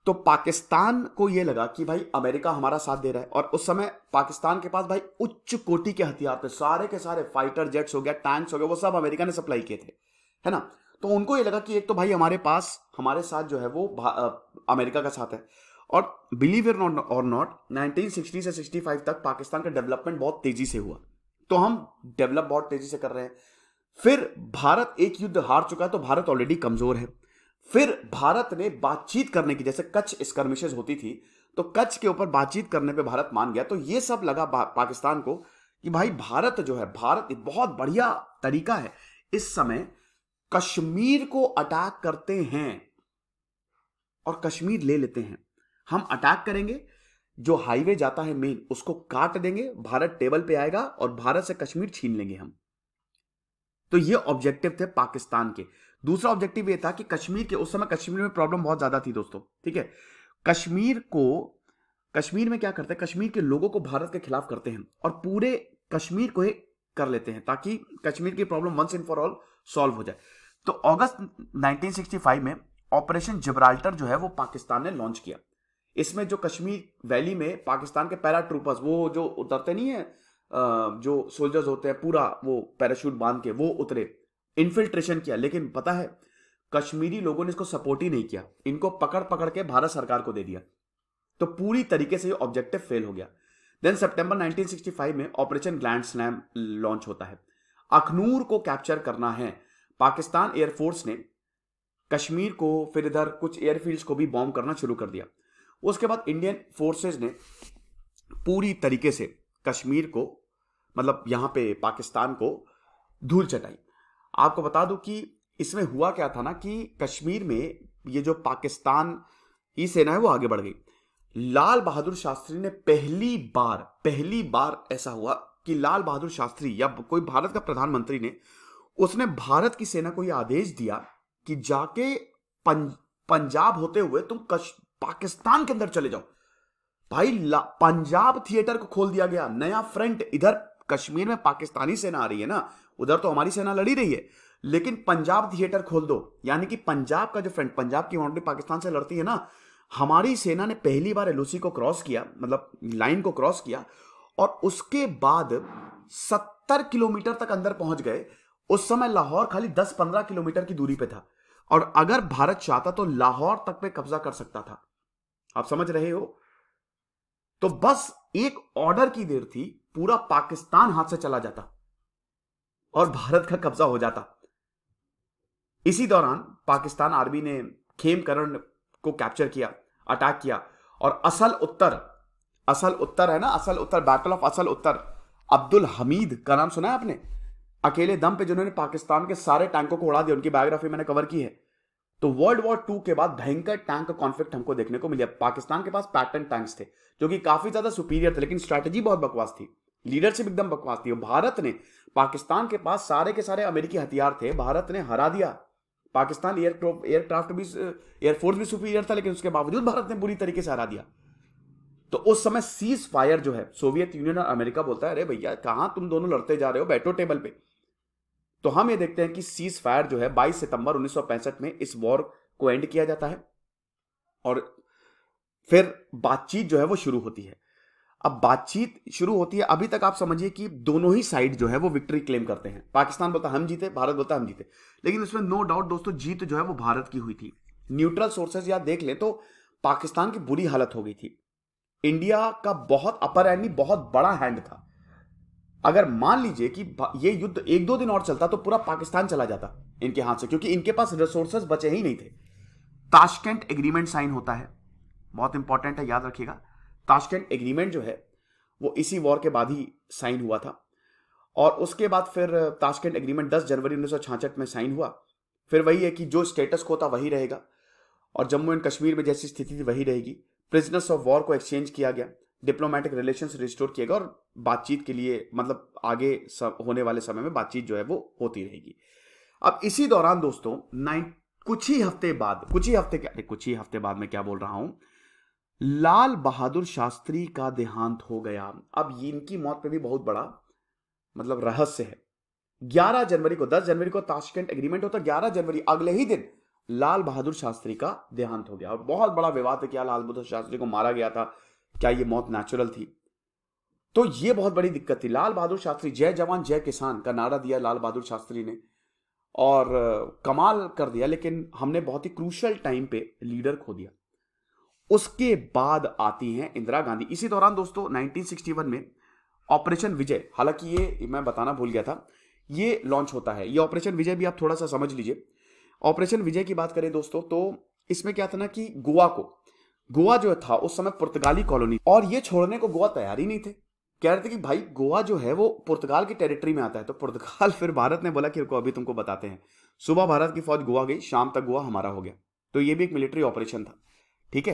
तो पाकिस्तान को यह लगा कि भाई अमेरिका हमारा साथ दे रहा है और उस समय पाकिस्तान के पास भाई उच्च कोटि के हथियार थे सारे के सारे फाइटर जेट्स हो गया टैंक्स हो गया वो सब अमेरिका ने सप्लाई किए थे है ना तो उनको ये लगा कि एक तो भाई हमारे पास हमारे साथ जो है वो अमेरिका का साथ है और believe it not or not 1960 से 65 तक पाकिस्तान का डेवलपमेंट बहुत तेजी से हुआ तो हम डेवलप बहुत तेजी से कर रहे हैं फिर भारत एक युद्ध हार चुका है तो भारत ऑलरेडी कमजोर है फिर भारत ने बातचीत करने की जैसे कच्छ स्कर्मिशेज होती थी तो कच्छ के ऊपर बातचीत करने पे भारत मान गया तो ये सब लगा पाकिस्तान को कि भाई भारत जो है भारत एक बहुत बढ़िया तरीका है इस समय कश्मीर को अटैक करते हैं और कश्मीर ले लेते हैं हम अटैक करेंगे जो हाईवे जाता है मेन उसको काट देंगे भारत टेबल पे आएगा और भारत से कश्मीर छीन लेंगे हम तो ये ऑब्जेक्टिव थे पाकिस्तान के दूसरा ऑब्जेक्टिव ये था कि कश्मीर के उस समय कश्मीर में प्रॉब्लम बहुत ज्यादा थी दोस्तों ठीक है कश्मीर को कश्मीर में क्या करते हैं कश्मीर के लोगों को भारत के खिलाफ करते हैं और पूरे कश्मीर को ही कर लेते हैं ताकि कश्मीर की problem once and for all solve हो जाए तो अगस्त 1965 में ऑपरेशन जिब्राल्टर जो है वो पाकिस्तान ने लॉन्च किया इसमें जो कश्मीर वैली में पाकिस्तान के पैरा ट्रूपर्स वो जो उतरते नहीं है जो सोल्जर्स होते हैं पूरा वो पैराशूट बांध के वो उतरे इन्फिल्ट्रेशन किया लेकिन पता है कश्मीरी लोगों ने इसको सपोर्ट ही नहीं किया इनको पकड़ पकड़ के भारत सरकार को दे दिया तो पूरी तरीके से ये ऑब्जेक्टिव फेल हो गया देन सितंबर 1965 में ऑपरेशन ग्लैंड स्लैम लॉन्च होता है अखनूर को कैप्चर करना है पाकिस्तान एयरफोर्स ने कश्मीर को फिर इधर कुछ एयरफील्ड्स को भी बॉम्ब करना शुरू कर दिया उसके बाद इंडियन फोर्सेज ने पूरी तरीके से कश्मीर को मतलब यहाँ पे पाकिस्तान को धूल चटाई आपको बता दूं कि इसमें हुआ क्या था ना कि कश्मीर में ये जो पाकिस्तान की सेना है वो आगे बढ़ गई लाल बहादुर शास्त्री ने पहली बार पहली बार ऐसा हुआ कि लाल बहादुर शास्त्री या कोई भारत का प्रधानमंत्री ने उसने भारत की सेना को यह आदेश दिया कि जाके पंज, पंजाब होते हुए तुम कश, पाकिस्तान के अंदर चले जाओ भाई पंजाब थिएटर को खोल दिया गया नया फ्रंट इधर कश्मीर में पाकिस्तानी सेना आ रही है ना उधर तो हमारी सेना लड़ी रही है लेकिन पंजाब थिएटर खोल दो यानी कि पंजाब का जो फ्रंट पंजाब की बाउंड्री पाकिस्तान से लड़ती है ना हमारी सेना ने पहली बार एलओसी को क्रॉस किया मतलब लाइन को क्रॉस किया और उसके बाद सत्तर किलोमीटर तक अंदर पहुंच गए उस समय लाहौर खाली 10-15 किलोमीटर की दूरी पे था और अगर भारत चाहता तो लाहौर तक पे कब्जा कर सकता था आप समझ रहे हो तो बस एक ऑर्डर की देर थी पूरा पाकिस्तान हाथ से चला जाता और भारत का कब्जा हो जाता इसी दौरान पाकिस्तान आर्मी ने खेमकरण को कैप्चर किया अटैक किया और असल उत्तर असल उत्तर है ना असल उत्तर बैटल ऑफ असल उत्तर अब्दुल हमीद का नाम सुना है आपने अकेले दम पे जिन्होंने पाकिस्तान के सारे टैंकों को उड़ा दिया उनकी बायोग्राफी मैंने कवर की है तो वर्ल्ड वॉर टू के बाद भयंकर टैंक का कॉन्फ्लिक्ट हमको देखने को मिले पाकिस्तान के पास पैटर्न टैंक्स थे जो कि काफी ज्यादा सुपीरियर थे लेकिन स्ट्रैटेजी बहुत बकवास थी लीडरशिप एकदम बकवास थी भारत ने पाकिस्तान के पास सारे के सारे अमेरिकी हथियार थे भारत ने हरा दिया पाकिस्तान एयरक्राफ्ट भी एयरफोर्स भी सुपीरियर था लेकिन उसके बावजूद भारत ने बुरी तरीके से हरा दिया तो उस समय सीज फायर जो है सोवियत यूनियन और अमेरिका बोलता है अरे भैया कहां तुम दोनों लड़ते जा रहे हो बैठो टेबल पे तो हम ये देखते हैं कि सीज फायर जो है 22 सितंबर 1965 में इस वॉर को एंड किया जाता है और फिर बातचीत जो है वो शुरू होती है अब बातचीत शुरू होती है अभी तक आप समझिए कि दोनों ही साइड जो है वो विक्ट्री क्लेम करते हैं पाकिस्तान बोलता हम जीते भारत बोलता हम जीते लेकिन इसमें नो डाउट दोस्तों जीत जो है वो भारत की हुई थी न्यूट्रल सोर्सेज या देख लें तो पाकिस्तान की बुरी हालत हो गई थी इंडिया का बहुत अपर एंड बहुत बड़ा हैंड था अगर मान लीजिए कि ये युद्ध एक दो दिन और चलता तो पूरा पाकिस्तान चला जाता इनके हाथ से क्योंकि इनके पास रिसोर्सेज बचे ही नहीं थे ताशकेंट एग्रीमेंट साइन होता है बहुत इंपॉर्टेंट है याद रखिएगा ताशकेंट एग्रीमेंट जो है वो इसी वॉर के बाद ही साइन हुआ था और उसके बाद फिर ताशकेंट एग्रीमेंट 10 जनवरी उन्नीस में साइन हुआ फिर वही है कि जो स्टेटस को था वही रहेगा और जम्मू एंड कश्मीर में जैसी स्थिति थी वही रहेगी प्रिजनर्स ऑफ वॉर को एक्सचेंज किया गया डिप्लोमेटिक रिलेशन रिस्टोर किएगा और बातचीत के लिए मतलब आगे होने वाले समय में बातचीत जो है वो होती रहेगी अब इसी दौरान दोस्तों नाइन कुछ ही हफ्ते बाद कुछ ही हफ्ते अरे कुछ ही हफ्ते बाद मैं क्या बोल रहा हूं लाल बहादुर शास्त्री का देहांत हो गया अब इनकी मौत पे भी बहुत बड़ा मतलब रहस्य है 11 जनवरी को 10 जनवरी को ताशकेंट एग्रीमेंट होता 11 जनवरी अगले ही दिन लाल बहादुर शास्त्री का देहांत हो गया और बहुत बड़ा विवाद है क्या लाल बहादुर शास्त्री को मारा गया था क्या ये मौत नेचुरल थी तो ये बहुत बड़ी दिक्कत थी लाल बहादुर शास्त्री जय जवान जय किसान का नारा दिया लाल बहादुर शास्त्री ने और कमाल कर दिया लेकिन हमने बहुत ही क्रूशल टाइम पे लीडर खो दिया उसके बाद आती हैं इंदिरा गांधी इसी दौरान दोस्तों 1961 में ऑपरेशन विजय हालांकि ये मैं बताना भूल गया था ये लॉन्च होता है ये ऑपरेशन विजय भी आप थोड़ा सा समझ लीजिए ऑपरेशन विजय की बात करें दोस्तों तो इसमें क्या था ना कि गोवा को गोवा जो था उस समय पुर्तगाली कॉलोनी और ये छोड़ने को गोवा तैयार ही नहीं थे कह रहे थे कि भाई गोवा जो है वो पुर्तगाल की टेरिटरी में आता है तो पुर्तगाल फिर भारत ने बोला कि रुको अभी तुमको बताते हैं सुबह भारत की फौज गोवा गई शाम तक गोवा हमारा हो गया तो ये भी एक मिलिट्री ऑपरेशन था ठीक है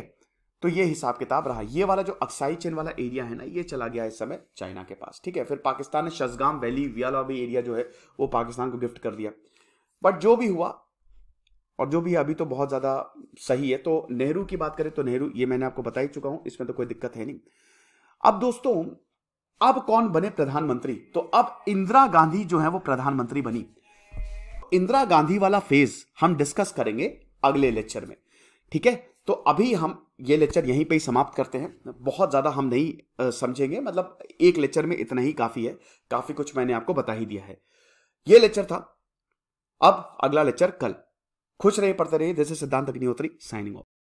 तो ये हिसाब किताब रहा ये वाला जो अक्साई चेन वाला एरिया है ना ये चला गया इस समय चाइना के पास ठीक है फिर पाकिस्तान ने शजगाम वैली वियाला भी एरिया जो है वो पाकिस्तान को गिफ्ट कर दिया बट जो भी हुआ और जो भी अभी तो बहुत ज़्यादा सही है तो नेहरू की बात करें तो नेहरू ये मैंने आपको बता ही चुका हूं इसमें तो कोई दिक्कत है नहीं अब दोस्तों अब कौन बने प्रधानमंत्री तो अब इंदिरा गांधी जो है वो प्रधानमंत्री बनी इंदिरा गांधी वाला फेज हम डिस्कस करेंगे अगले लेक्चर में ठीक है तो अभी हम ये लेक्चर यहीं पे ही समाप्त करते हैं बहुत ज़्यादा हम नहीं समझेंगे मतलब एक लेक्चर में इतना ही काफ़ी है काफ़ी कुछ मैंने आपको बता ही दिया है ये लेक्चर था अब अगला लेक्चर कल खुश रहिए पढ़ते रहिए जैसे सिद्धांत अग्निहोत्री साइनिंग ऑफ